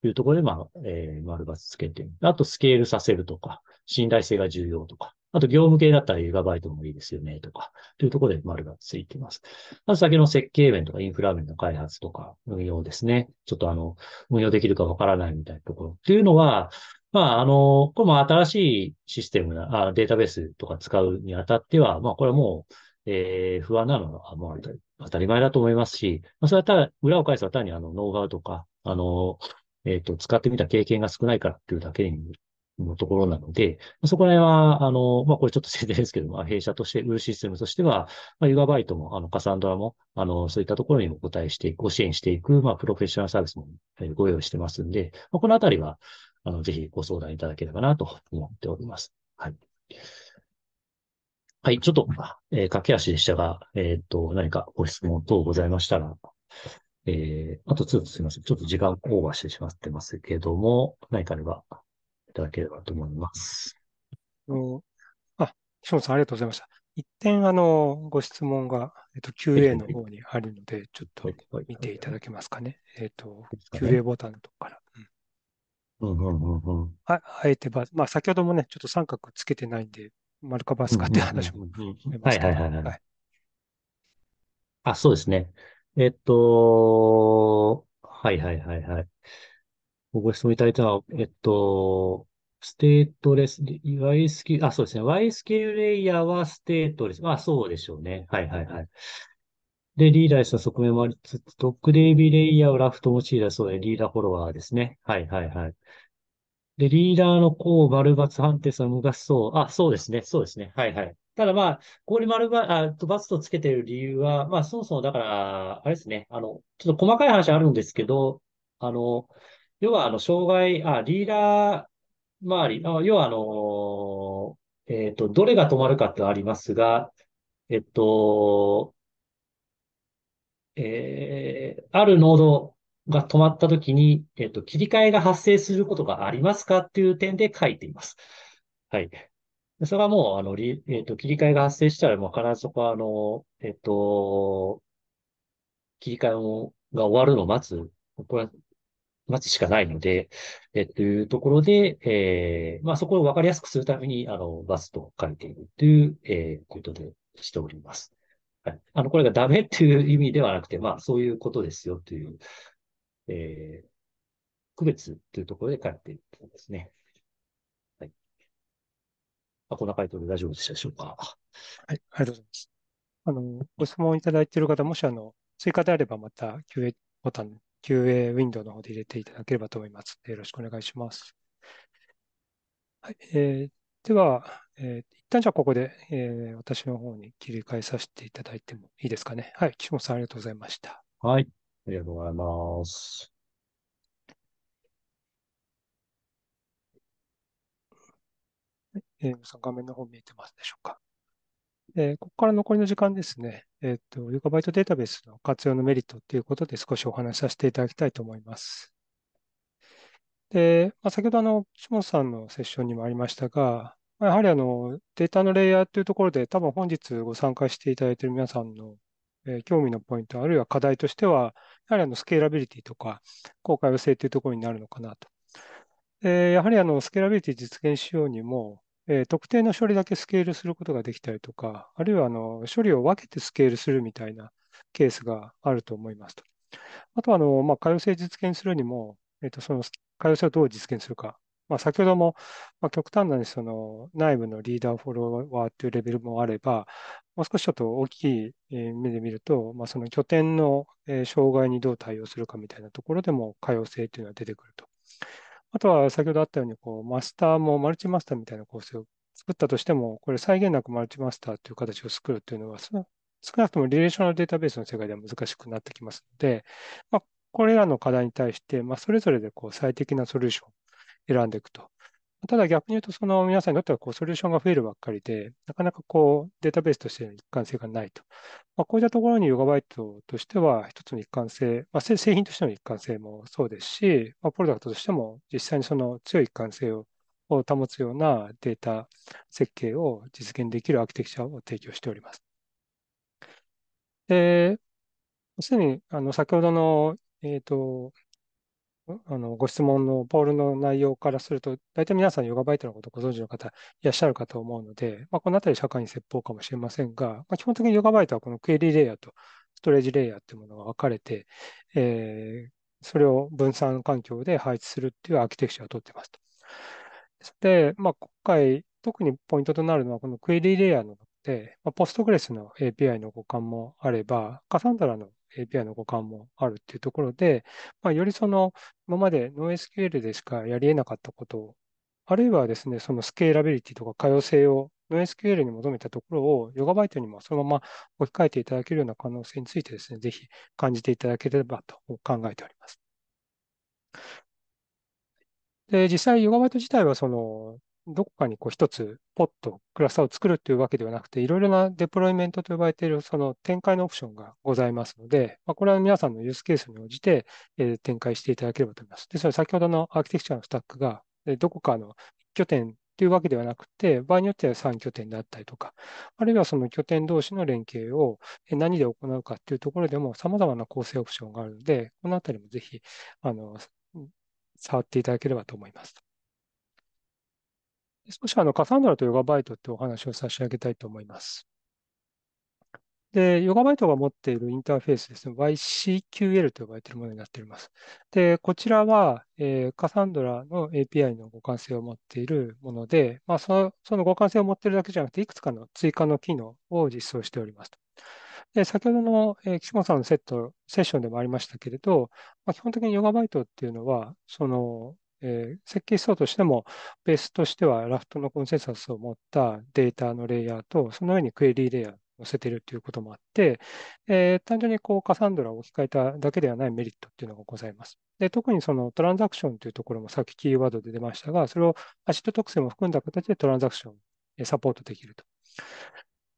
というところで、まあ、えー、丸×つけてる。あと、スケールさせるとか、信頼性が重要とか、あと業務系だったらユガバイトもいいですよね、とか、というところで丸がついています。まず先の設計面とかインフラ面の開発とか運用ですね。ちょっとあの、運用できるかわからないみたいなところっていうのは、まあ、あの、これも新しいシステムな、あデータベースとか使うにあたっては、まあ、これはもう、えー、不安なのは、まあ、当たり前だと思いますし、まあ、それはただ、裏を返すは単にあの、ノウハウとか、あの、えっ、ー、と、使ってみた経験が少ないからっていうだけにのところなので、そこら辺は、あの、まあ、これちょっと宣伝ですけども、弊社として、ウーシステムとしては、まあ、ユガバイトも、あの、カサンドラも、あの、そういったところにもお答えしていく、ご支援していく、まあ、プロフェッショナルサービスもご用意してますんで、まあ、このあたりは、あの、ぜひご相談いただければなと思っております。はい。はい、ちょっと、えー、駆け足でしたが、えっ、ー、と、何かご質問等ございましたら、えー、あと2すみません。ちょっと時間オーバーしてしまってますけども、何かあればいただければと思います。あ、し翔さん、ありがとうございました。一点、あの、ご質問が、えっと、QA の方にあるので、ちょっと見ていただけますかね。えっと、QA ボタンのとこから。うんうんうんうん、ああえてば、まあ、先ほどもね、ちょっと三角つけてないんで、丸かバスかって話もはいはいはいはい。あ、そうですね。えっと、はいはいはいはい。ご質問いただいたのは、えっと、ステートレス、YSQ、あ、そうですね。y s ーレイヤーはステートレス。まあ、そうでしょうね。はいはいはい。で、リーダースの側面もありつつ、ドックデイビーレイヤーをラフと用いたそうで、リーダーフォロワーですね。はいはいはい。で、リーダーの項、丸抜判定数の昔そう。あ、そうですね。そうですね。はいはい。ただまあ、ここに丸ば、あ、バツとつけてる理由は、まあ、そもそもだから、あれですね。あの、ちょっと細かい話あるんですけど、あの、要は、あの、障害、あ、リーダー周り、あ要は、あの、えっと、どれが止まるかってありますが、えっと、えー、あるノードが止まったときに、えっと、切り替えが発生することがありますかっていう点で書いています。はい。それはもう、あの、えっと、切り替えが発生したら、もう必ずそこは、あの、えっと、切り替えが終わるのを待つ。これは待つしかないので、えというところで、えー、まあ、そこをわかりやすくするために、あの、バスと書いているという、えー、ことでしております。はい。あの、これがダメっていう意味ではなくて、まあ、そういうことですよという、えー、区別というところで書いているんですね。はい。あ、こんな回答で大丈夫でしたでしょうか。はい、ありがとうございます。あの、ご質問いただいている方、もしあの、追加であればまた QA ボタン QA ウィンドウの方で入れていただければと思います。よろしくお願いします。はいえー、では、えー、一旦じゃあここで、えー、私の方に切り替えさせていただいてもいいですかね。はい、岸本さんありがとうございました。はい、ありがとうございます。えー、皆さん画面の方見えてますでしょうか。えー、ここから残りの時間ですね。えっ、と、ユーカバイトデータベースの活用のメリットということで少しお話しさせていただきたいと思います。で、まあ、先ほどあの、下本さんのセッションにもありましたが、やはりあの、データのレイヤーというところで、多分本日ご参加していただいている皆さんの、えー、興味のポイント、あるいは課題としては、やはりあの、スケーラビリティとか、公開性というところになるのかなと。やはりあの、スケーラビリティ実現しようにも、えー、特定の処理だけスケールすることができたりとか、あるいはあの処理を分けてスケールするみたいなケースがあると思いますと。あとはあの、まあ、可用性実現するにも、えー、とその可用性をどう実現するか。まあ、先ほども、まあ、極端なその内部のリーダーフォロワーというレベルもあれば、もう少しちょっと大きい目で見ると、まあ、その拠点の障害にどう対応するかみたいなところでも可用性というのは出てくると。あとは先ほどあったように、こう、マスターもマルチマスターみたいな構成を作ったとしても、これ再現なくマルチマスターという形を作るというのは、少なくともリレーショナルデータベースの世界では難しくなってきますので、まあ、これらの課題に対して、まあ、それぞれでこう最適なソリューションを選んでいくとただ逆に言うと、その皆さんにとってはこうソリューションが増えるばっかりで、なかなかこうデータベースとしての一貫性がないと。まあ、こういったところにヨガバイトとしては、一つの一貫性、まあ、製品としての一貫性もそうですし、まあ、プロダクトとしても実際にその強い一貫性を保つようなデータ設計を実現できるアーキテクチャを提供しております。で、すでにあの先ほどの、えーとあのご質問のポールの内容からすると、大体皆さんヨガバイトのことご存知の方いらっしゃるかと思うので、まあ、このあたり社会に説法かもしれませんが、まあ、基本的にヨガバイトはこのクエリレイヤーとストレージレイヤーというものが分かれて、えー、それを分散環境で配置するっていうアーキテクチャを取ってますと。で、まあ、今回特にポイントとなるのはこのクエリレイヤーので、まあ、ポストグレスの API の互換もあれば、カサンダラの API の互換もあるっていうところで、まあ、よりその今までエス s q l でしかやり得なかったことを、あるいはですね、そのスケーラビリティとか可用性をエス s q l に求めたところをヨガバイトにもそのまま置き換えていただけるような可能性についてですね、ぜひ感じていただければと考えております。で、実際ヨガバイト自体はそのどこかにこう一つ、ポッとクラスターを作るというわけではなくて、いろいろなデプロイメントと呼ばれているその展開のオプションがございますので、まあ、これは皆さんのユースケースに応じて、えー、展開していただければと思います。ですので、先ほどのアーキテクチャのスタックが、どこかの拠点というわけではなくて、場合によっては3拠点であったりとか、あるいはその拠点同士の連携を何で行うかというところでも、さまざまな構成オプションがあるので、このあたりもぜひ、あの、触っていただければと思います。少しあのカサンドラとヨガバイトってお話を差し上げたいと思います。で、ヨガバイトが持っているインターフェースですね、YCQL と呼ばれているものになっております。で、こちらは、えー、カサンドラの API の互換性を持っているもので、まあその、その互換性を持っているだけじゃなくて、いくつかの追加の機能を実装しておりますと。で先ほどの、えー、岸本さんのセット、セッションでもありましたけれど、まあ、基本的にヨガバイトっていうのは、そのえー、設計思想としても、ベースとしてはラフトのコンセンサスを持ったデータのレイヤーと、その上にクエリーレイヤーを載せているということもあって、えー、単純にこうカサンドラを置き換えただけではないメリットっていうのがございます。で特にそのトランザクションというところもさっきキーワードで出ましたが、それをアシット特性も含んだ形でトランザクションをサポートできると。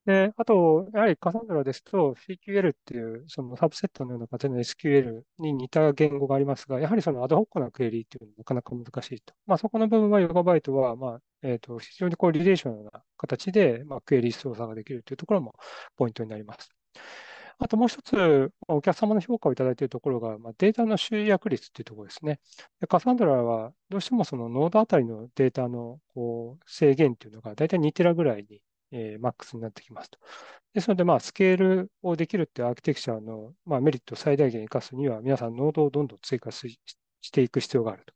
で、あと、やはりカサンドラですと CQL っていうそのサブセットのような形の SQL に似た言語がありますが、やはりそのアドホックなクエリーっていうのはなかなか難しいと。まあそこの部分はヨガバイトは、まあ、えっ、と、非常にこうリレーションな形で、まあ、クエリ操作ができるというところもポイントになります。あともう一つ、お客様の評価をいただいているところが、まあ、データの集約率というところですね。でカサンドラは、どうしてもそのノードあたりのデータのこう制限というのが、大体2テラぐらいにえー、マックスになってきますと。ですので、まあ、スケールをできるってアーキテクチャの、まあ、メリットを最大限生かすには、皆さんノードをどんどん追加していく必要があると。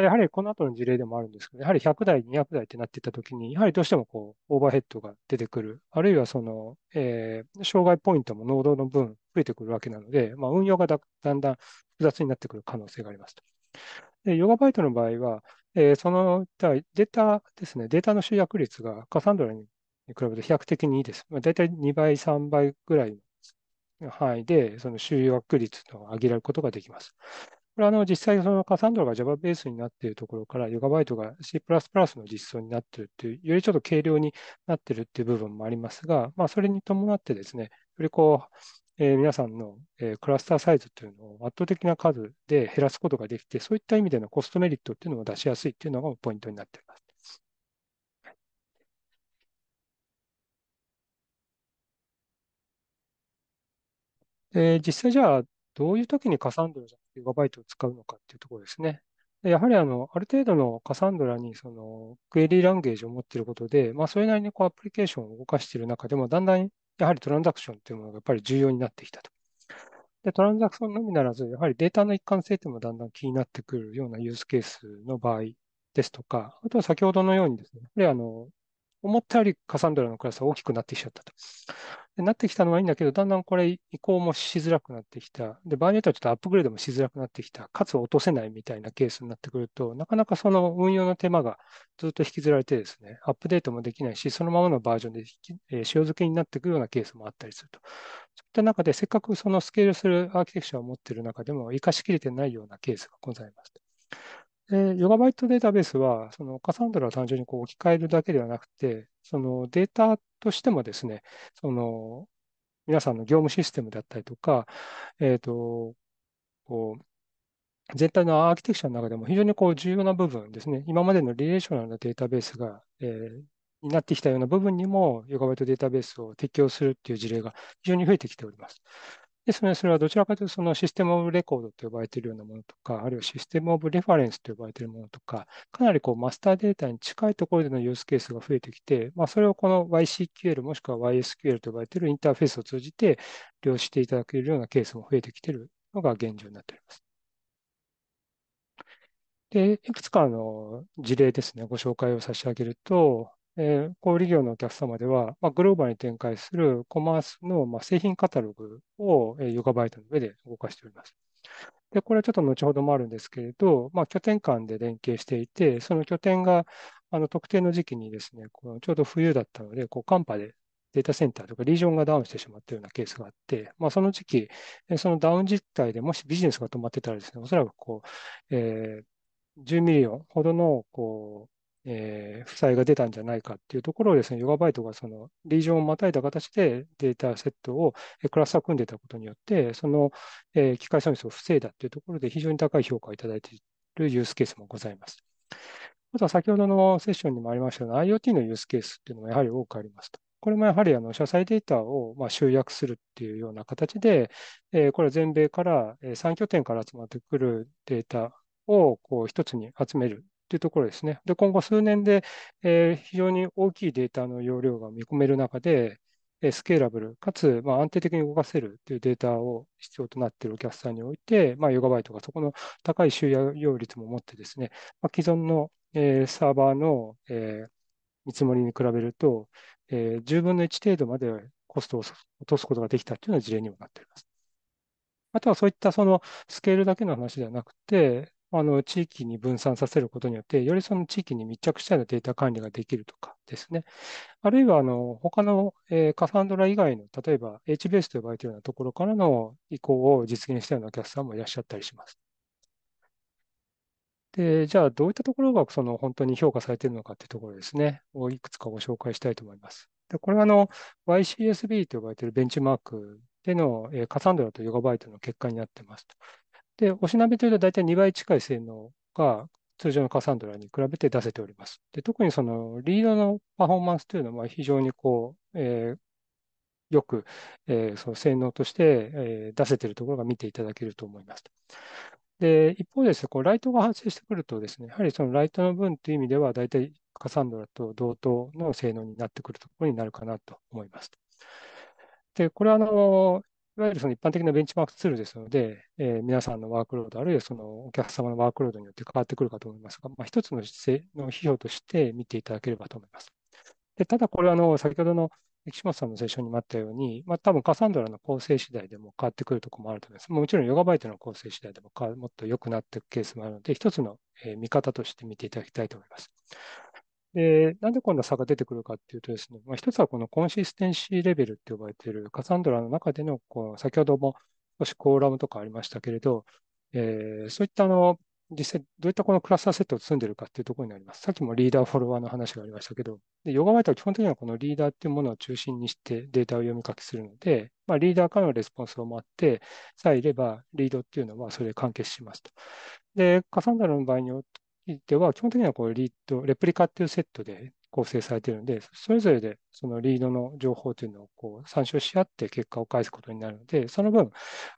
やはりこの後の事例でもあるんですけど、やはり100台、200台ってなっていったときに、やはりどうしてもこうオーバーヘッドが出てくる、あるいはその、えー、障害ポイントもノードの分増えてくるわけなので、まあ、運用がだんだん複雑になってくる可能性がありますと。でヨガバイトの場合は、えー、そのデータですね、データの集約率がカサンドラに比べて飛躍的にいいです。まあ、大体2倍、3倍ぐらいの範囲で、その収容枠率を上げられることができます。これあの実際、そのカサンドラが Java ベースになっているところから、ヨガバイトが C++ の実装になっているという、よりちょっと軽量になっているという部分もありますが、まあ、それに伴ってですね、よりこう、えー、皆さんの、えー、クラスターサイズというのを圧倒的な数で減らすことができて、そういった意味でのコストメリットというのを出しやすいというのがポイントになっていで、実際じゃあ、どういう時にカサンドラじゃなくて g ガバイトを使うのかっていうところですね。でやはりあの、ある程度のカサンドラにそのクエリーランゲージを持っていることで、まあ、それなりにこうアプリケーションを動かしている中でも、だんだんやはりトランザクションというものがやっぱり重要になってきたと。で、トランザクションのみならず、やはりデータの一貫性というのもだんだん気になってくるようなユースケースの場合ですとか、あとは先ほどのようにですね、やはりあの、思ったよりカサンドラのクラスは大きくなってきちゃったと。なってきたのはいいんだけど、だんだんこれ移行もしづらくなってきた。で、場合によってはちょっとアップグレードもしづらくなってきた。かつ落とせないみたいなケースになってくると、なかなかその運用の手間がずっと引きずられてですね、アップデートもできないし、そのままのバージョンで、えー、塩漬けになってくくようなケースもあったりすると。そういった中で、せっかくそのスケールするアーキテクチャを持っている中でも、活かしきれてないようなケースがございます。ヨガバイトデータベースは、そのカサンドラを単純にこう置き換えるだけではなくて、そのデータとしてもですね、その皆さんの業務システムだったりとか、えー、と、こう、全体のアーキテクチャの中でも非常にこう重要な部分ですね。今までのリレーショナルなデータベースが、えー、になってきたような部分にも、ヨガバイトデータベースを適用するという事例が非常に増えてきております。ですので、それはどちらかというと、そのシステムオブレコードと呼ばれているようなものとか、あるいはシステムオブレファレンスと呼ばれているものとか、かなりこうマスターデータに近いところでのユースケースが増えてきて、まあ、それをこの YCQL もしくは YSQL と呼ばれているインターフェースを通じて、利用していただけるようなケースも増えてきているのが現状になっております。で、いくつかの事例ですね、ご紹介を差し上げると、えー、小売業のお客様では、まあ、グローバルに展開するコマースの、まあ、製品カタログを、えー、ヨガバイトの上で動かしております。で、これはちょっと後ほどもあるんですけれど、まあ、拠点間で連携していて、その拠点があの特定の時期にですね、このちょうど冬だったので、こう寒波でデータセンターとかリージョンがダウンしてしまったようなケースがあって、まあ、その時期、そのダウン実態でもしビジネスが止まってたらですね、おそらくこう、えー、10ミリオンほどのこうえー、負債が出たんじゃないかっていうところをですね、ヨガバイトがそのリージョンをまたいだ形でデータセットをクラスター組んでたことによって、その、えー、機械損失を防いだっていうところで非常に高い評価をいただいているユースケースもございます。あとは先ほどのセッションにもありましたが、IoT のユースケースっていうのもやはり多くありますと。これもやはりあの社債データをまあ集約するっていうような形で、えー、これは全米から3拠点から集まってくるデータをこう一つに集めるというところですね。で、今後数年で、えー、非常に大きいデータの容量が見込める中で、えー、スケーラブル、かつ、まあ、安定的に動かせるというデータを必要となっているお客さんにおいて、まあ、ヨガバイトがそこの高い収容率も持ってですね、まあ、既存の、えー、サーバーの、えー、見積もりに比べると、えー、10分の1程度までコストを落とすことができたというような事例にもなっています。あとはそういったそのスケールだけの話ではなくて、あの地域に分散させることによって、よりその地域に密着したようなデータ管理ができるとかですね。あるいはあの他の、えー、カサンドラ以外の、例えば HBase と呼ばれているようなところからの移行を実現したようなお客さんもいらっしゃったりします。で、じゃあどういったところがその本当に評価されているのかというところですね、をいくつかご紹介したいと思います。でこれはあの YCSB と呼ばれているベンチマークでの、えー、カサンドラとヨガバイトの結果になってますで、おしなべというと大体2倍近い性能が通常のカサンドラに比べて出せております。で、特にそのリードのパフォーマンスというのは非常にこう、えーよく、えー、その性能として、えー、出せているところが見ていただけると思います。で、一方ですね、こうライトが発生してくるとですね、やはりそのライトの分という意味では、大体カサンドラと同等の性能になってくるところになるかなと思います。で、これはあの、いわゆるその一般的なベンチマークツールですので、えー、皆さんのワークロード、あるいはそのお客様のワークロードによって変わってくるかと思いますが、まあ、一つの姿勢の費用として見ていただければと思います。でただ、これはあの先ほどの岸本さんのセッションにもあったように、まあ、多分カサンドラの構成次第でも変わってくるところもあると思います。もちろんヨガバイトの構成次第でももっと良くなっていくケースもあるので、一つの見方として見ていただきたいと思います。で、なんでこんな差が出てくるかっていうとですね、まあ、一つはこのコンシステンシーレベルって呼ばれているカサンドラの中でのこう、先ほども少しコーラムとかありましたけれど、えー、そういったあの、実際どういったこのクラスターセットを積んでるかっていうところになります。さっきもリーダー、フォロワーの話がありましたけど、でヨガワイトは基本的にはこのリーダーっていうものを中心にしてデータを読み書きするので、まあ、リーダーからのレスポンスを待って、さえいればリードっていうのはそれで完結しますと。で、カサンドラの場合にでは、基本的にはこうリード、レプリカっていうセットで構成されているので、それぞれでそのリードの情報というのをこう参照し合って結果を返すことになるので、その分、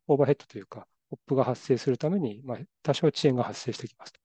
オーバーヘッドというか、ポップが発生するために、まあ、多少遅延が発生してきますと。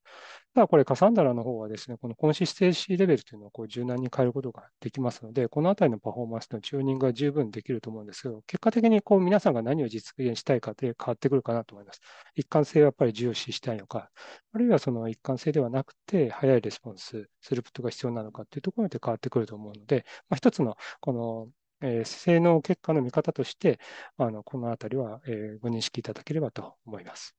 ただこれ、カサンダラの方はですね、このコンシステンシーレベルというのをこう柔軟に変えることができますので、このあたりのパフォーマンスのチューニングが十分できると思うんですけど、結果的にこう皆さんが何を実現したいかで変わってくるかなと思います。一貫性はやっぱり重視したいのか、あるいはその一貫性ではなくて、早いレスポンス、スループットが必要なのかというところで変わってくると思うので、まあ、一つのこのえー、性能結果の見方として、あのこのあたりは、えー、ご認識いただければと思います。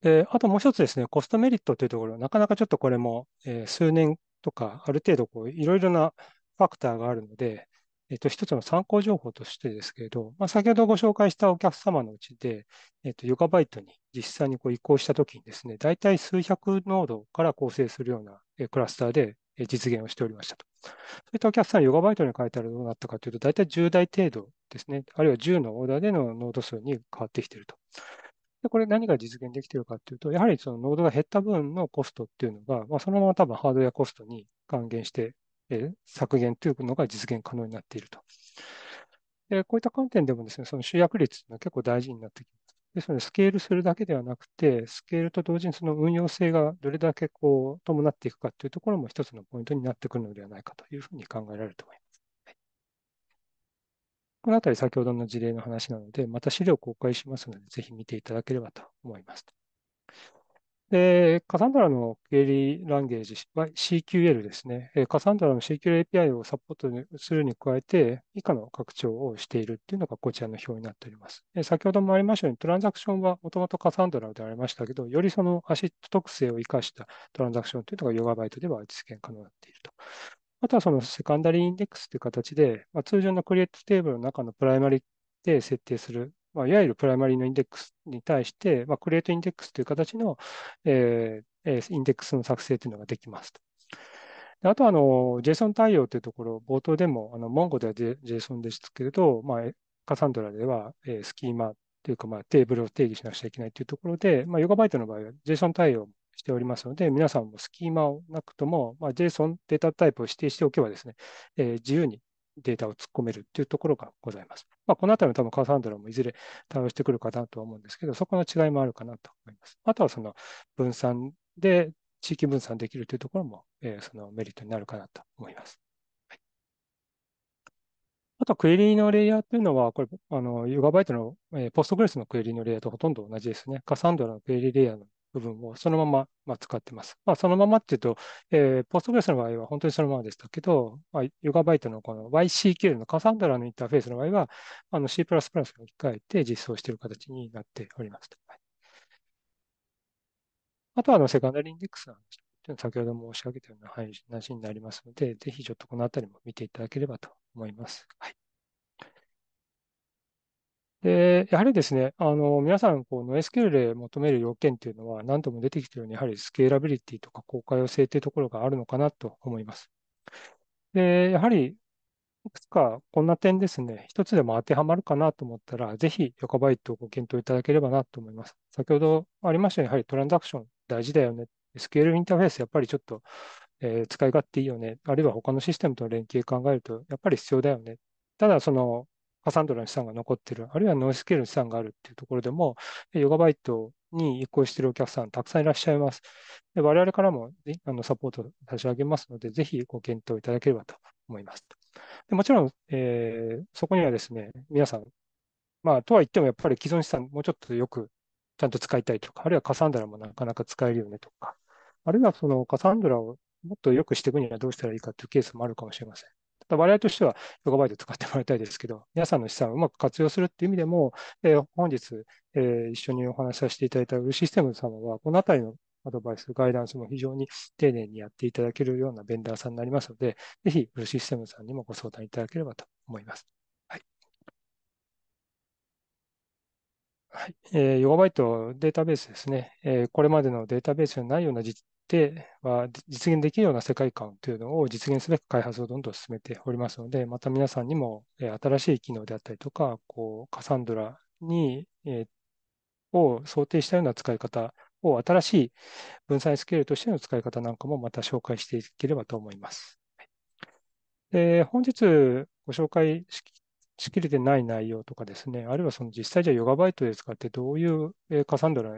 で、あともう一つですね、コストメリットというところ、なかなかちょっとこれも、えー、数年とか、ある程度こう、いろいろなファクターがあるので、えっ、ー、と、一つの参考情報としてですけれど、まあ、先ほどご紹介したお客様のうちで、えっ、ー、と、ヨガバイトに実際にこう移行したときにですね、大体数百ノードから構成するようなクラスターで実現をしておりましたと。そういったお客さん、ヨガバイトに書いたらどうなったかというと、大体10台程度ですね、あるいは10のオーダーでのノード数に変わってきていると。でこれ何が実現できているかというと、やはりそのノードが減った分のコストっていうのが、まあ、そのまま多分ハードウェアコストに還元して、え削減というのが実現可能になっていると。でこういった観点でもですね、その集約率が結構大事になってきます。ですので、スケールするだけではなくて、スケールと同時にその運用性がどれだけこう伴っていくかというところも一つのポイントになってくるのではないかというふうに考えられると思います。はい、このあたり先ほどの事例の話なので、また資料を公開しますので、ぜひ見ていただければと思います。で、カサンドラのクエリランゲージは CQL ですね。カサンドラの CQL API をサポートするに加えて、以下の拡張をしているっていうのがこちらの表になっております。先ほどもありましたように、トランザクションはもともとカサンドラでありましたけど、よりそのアシット特性を生かしたトランザクションというのがヨガバイトでは実現可能になっていると。あとはそのセカンダリーインデックスという形で、まあ、通常のクリエイトテーブルの中のプライマリで設定するまあ、いわゆるプライマリーのインデックスに対して、まあ、クリエイトインデックスという形の、えー、インデックスの作成というのができますと。あとあの、JSON 対応というところ、冒頭でも、あの、モンゴでは JSON ですけれど、まあ、カサンドラでは、えー、スキーマというか、まあ、テーブルを定義しなくちゃいけないというところで、まあ、ヨガバイトの場合は JSON 対応しておりますので、皆さんもスキーマをなくとも、まあ、JSON データタイプを指定しておけばですね、えー、自由にデータを突っ込めるというところがございます。まあ、このあたりも多分カサンドラもいずれ対応してくるかなとは思うんですけど、そこの違いもあるかなと思います。あとはその分散で、地域分散できるというところも、えー、そのメリットになるかなと思います。あと、クエリーのレイヤーというのは、これ、あの、ユガバイトの、えー、ポストグレスのクエリーのレイヤーとほとんど同じですね。カサンドラのクエリーレイヤーの部分をそのまま、ま使ってます。まあ、そのままっていうと、えー、Postgres の場合は本当にそのままでしたけど、まあ、ヨガバイトのこの y c q のカサンドラのインターフェースの場合は、あの C++ に置き換えて実装している形になっております。はい、あとはあのセカンダリインデックスの先ほど申し上げたような話になりますので、ぜひちょっとこのあたりも見ていただければと思います。はいで、やはりですね、あの、皆さん、こう、NoSQL で求める要件っていうのは、何度も出てきたように、やはりスケーラビリティとか公開を性というところがあるのかなと思います。で、やはり、いくつかこんな点ですね、一つでも当てはまるかなと思ったら、ぜひ、ヨカバイトをご検討いただければなと思います。先ほどありましたように、やはりトランザクション大事だよね。スケールインターフェース、やっぱりちょっと、えー、使い勝手いいよね。あるいは他のシステムとの連携考えると、やっぱり必要だよね。ただ、その、カサンドラの資産が残ってる、あるいはノイスケールの資産があるっていうところでも、ヨガバイトに移行しているお客さんたくさんいらっしゃいます。で我々からもあのサポート差し上げますので、ぜひご検討いただければと思います。でもちろん、えー、そこにはですね、皆さん、まあ、とは言ってもやっぱり既存資産もうちょっとよくちゃんと使いたいとか、あるいはカサンドラもなかなか使えるよねとか、あるいはそのカサンドラをもっとよくしていくにはどうしたらいいかというケースもあるかもしれません。た我々としては、ヨガバイト使ってもらいたいですけど、皆さんの資産をうまく活用するっていう意味でも、えー、本日、えー、一緒にお話しさせていただいたウルシステム様は、このあたりのアドバイス、ガイダンスも非常に丁寧にやっていただけるようなベンダーさんになりますので、ぜひ、ウルシステムさんにもご相談いただければと思います。はい。はい、えー、ヨガバイトデータベースですね、えー、これまでのデータベースにないような実ては実現できるような世界観というのを実現すべく開発をどんどん進めておりますので、また皆さんにも新しい機能であったりとか、こうカサンドラに、えー、を想定したような使い方を新しい分散スケールとしての使い方なんかもまた紹介していければと思います。で本日ご紹介しきれてない内容とかですね、あるいはその実際じゃあヨガバイトで使ってどういうカサンドラ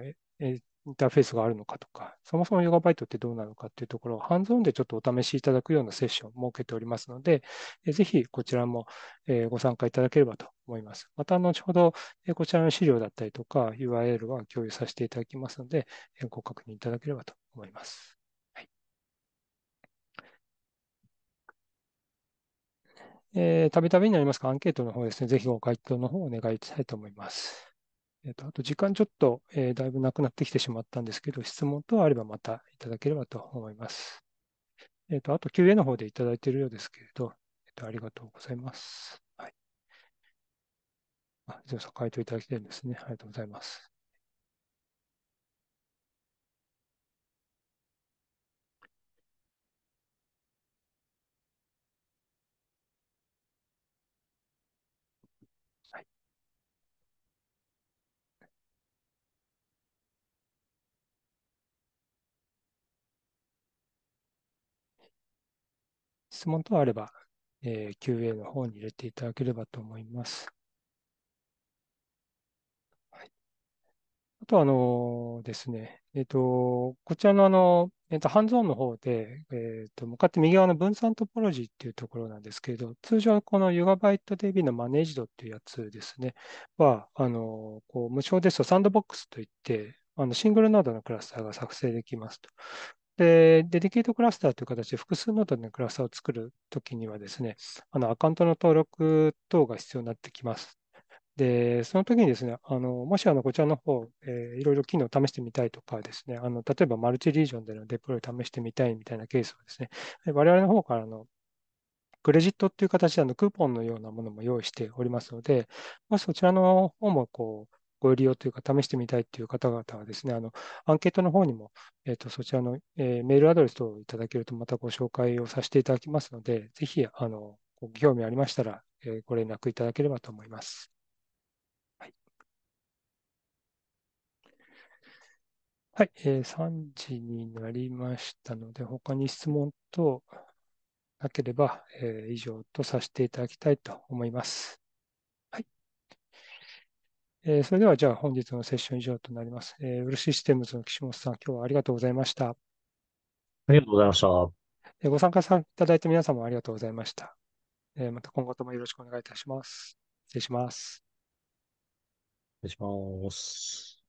インターフェースがあるのかとか、そもそもヨガバイトってどうなのかっていうところをハンズオンでちょっとお試しいただくようなセッションを設けておりますので、ぜひこちらもご参加いただければと思います。また後ほどこちらの資料だったりとか URL は共有させていただきますので、ご確認いただければと思います。はい、えー、たびたびになりますかアンケートの方ですね、ぜひご回答の方をお願いしたいと思います。えっ、ー、と、あと時間ちょっと、えー、だいぶなくなってきてしまったんですけど、質問等あればまたいただければと思います。えっ、ー、と、あと Q&A の方でいただいているようですけれど、えっ、と、ありがとうございます。はい。あ、さん、回答いただきたいんですね。ありがとうございます。質問等あれば、えー、QA の方に入れていただければと思います。はい、あと、あのですね、えっ、ー、と、こちらのあの、えっ、と、ハンズオンの方で、えっ、ー、と、向かって右側の分散トポロジーっていうところなんですけれど、通常この YogabyteDB のマネージドっていうやつですね、は、あの、こう無償ですとサンドボックスといって、あのシングルノードのクラスターが作成できますと。で、デリケートクラスターという形で複数ノートのクラスターを作るときにはですね、あのアカウントの登録等が必要になってきます。で、その時にですね、あのもしあのこちらの方、えー、いろいろ機能を試してみたいとかですね、あの例えばマルチリージョンでのデプロイを試してみたいみたいなケースはですね、我々の方からのクレジットっていう形であのクーポンのようなものも用意しておりますので、まあ、そちらの方もこう、ご利用というか、試してみたいという方々はですね、あのアンケートの方にも、えーと、そちらの、えー、メールアドレスをいただけると、またご紹介をさせていただきますので、ぜひあのご興味ありましたら、えー、ご連絡いただければと思います。はい、はい、えー、3時になりましたので、他に質問となければ、えー、以上とさせていただきたいと思います。えー、それでは、じゃあ本日のセッション以上となります。えー、漆システムズの岸本さん、今日はありがとうございました。ありがとうございました。えー、ご参加いただいた皆様ありがとうございました。えー、また今後ともよろしくお願いいたします。失礼します。失礼します。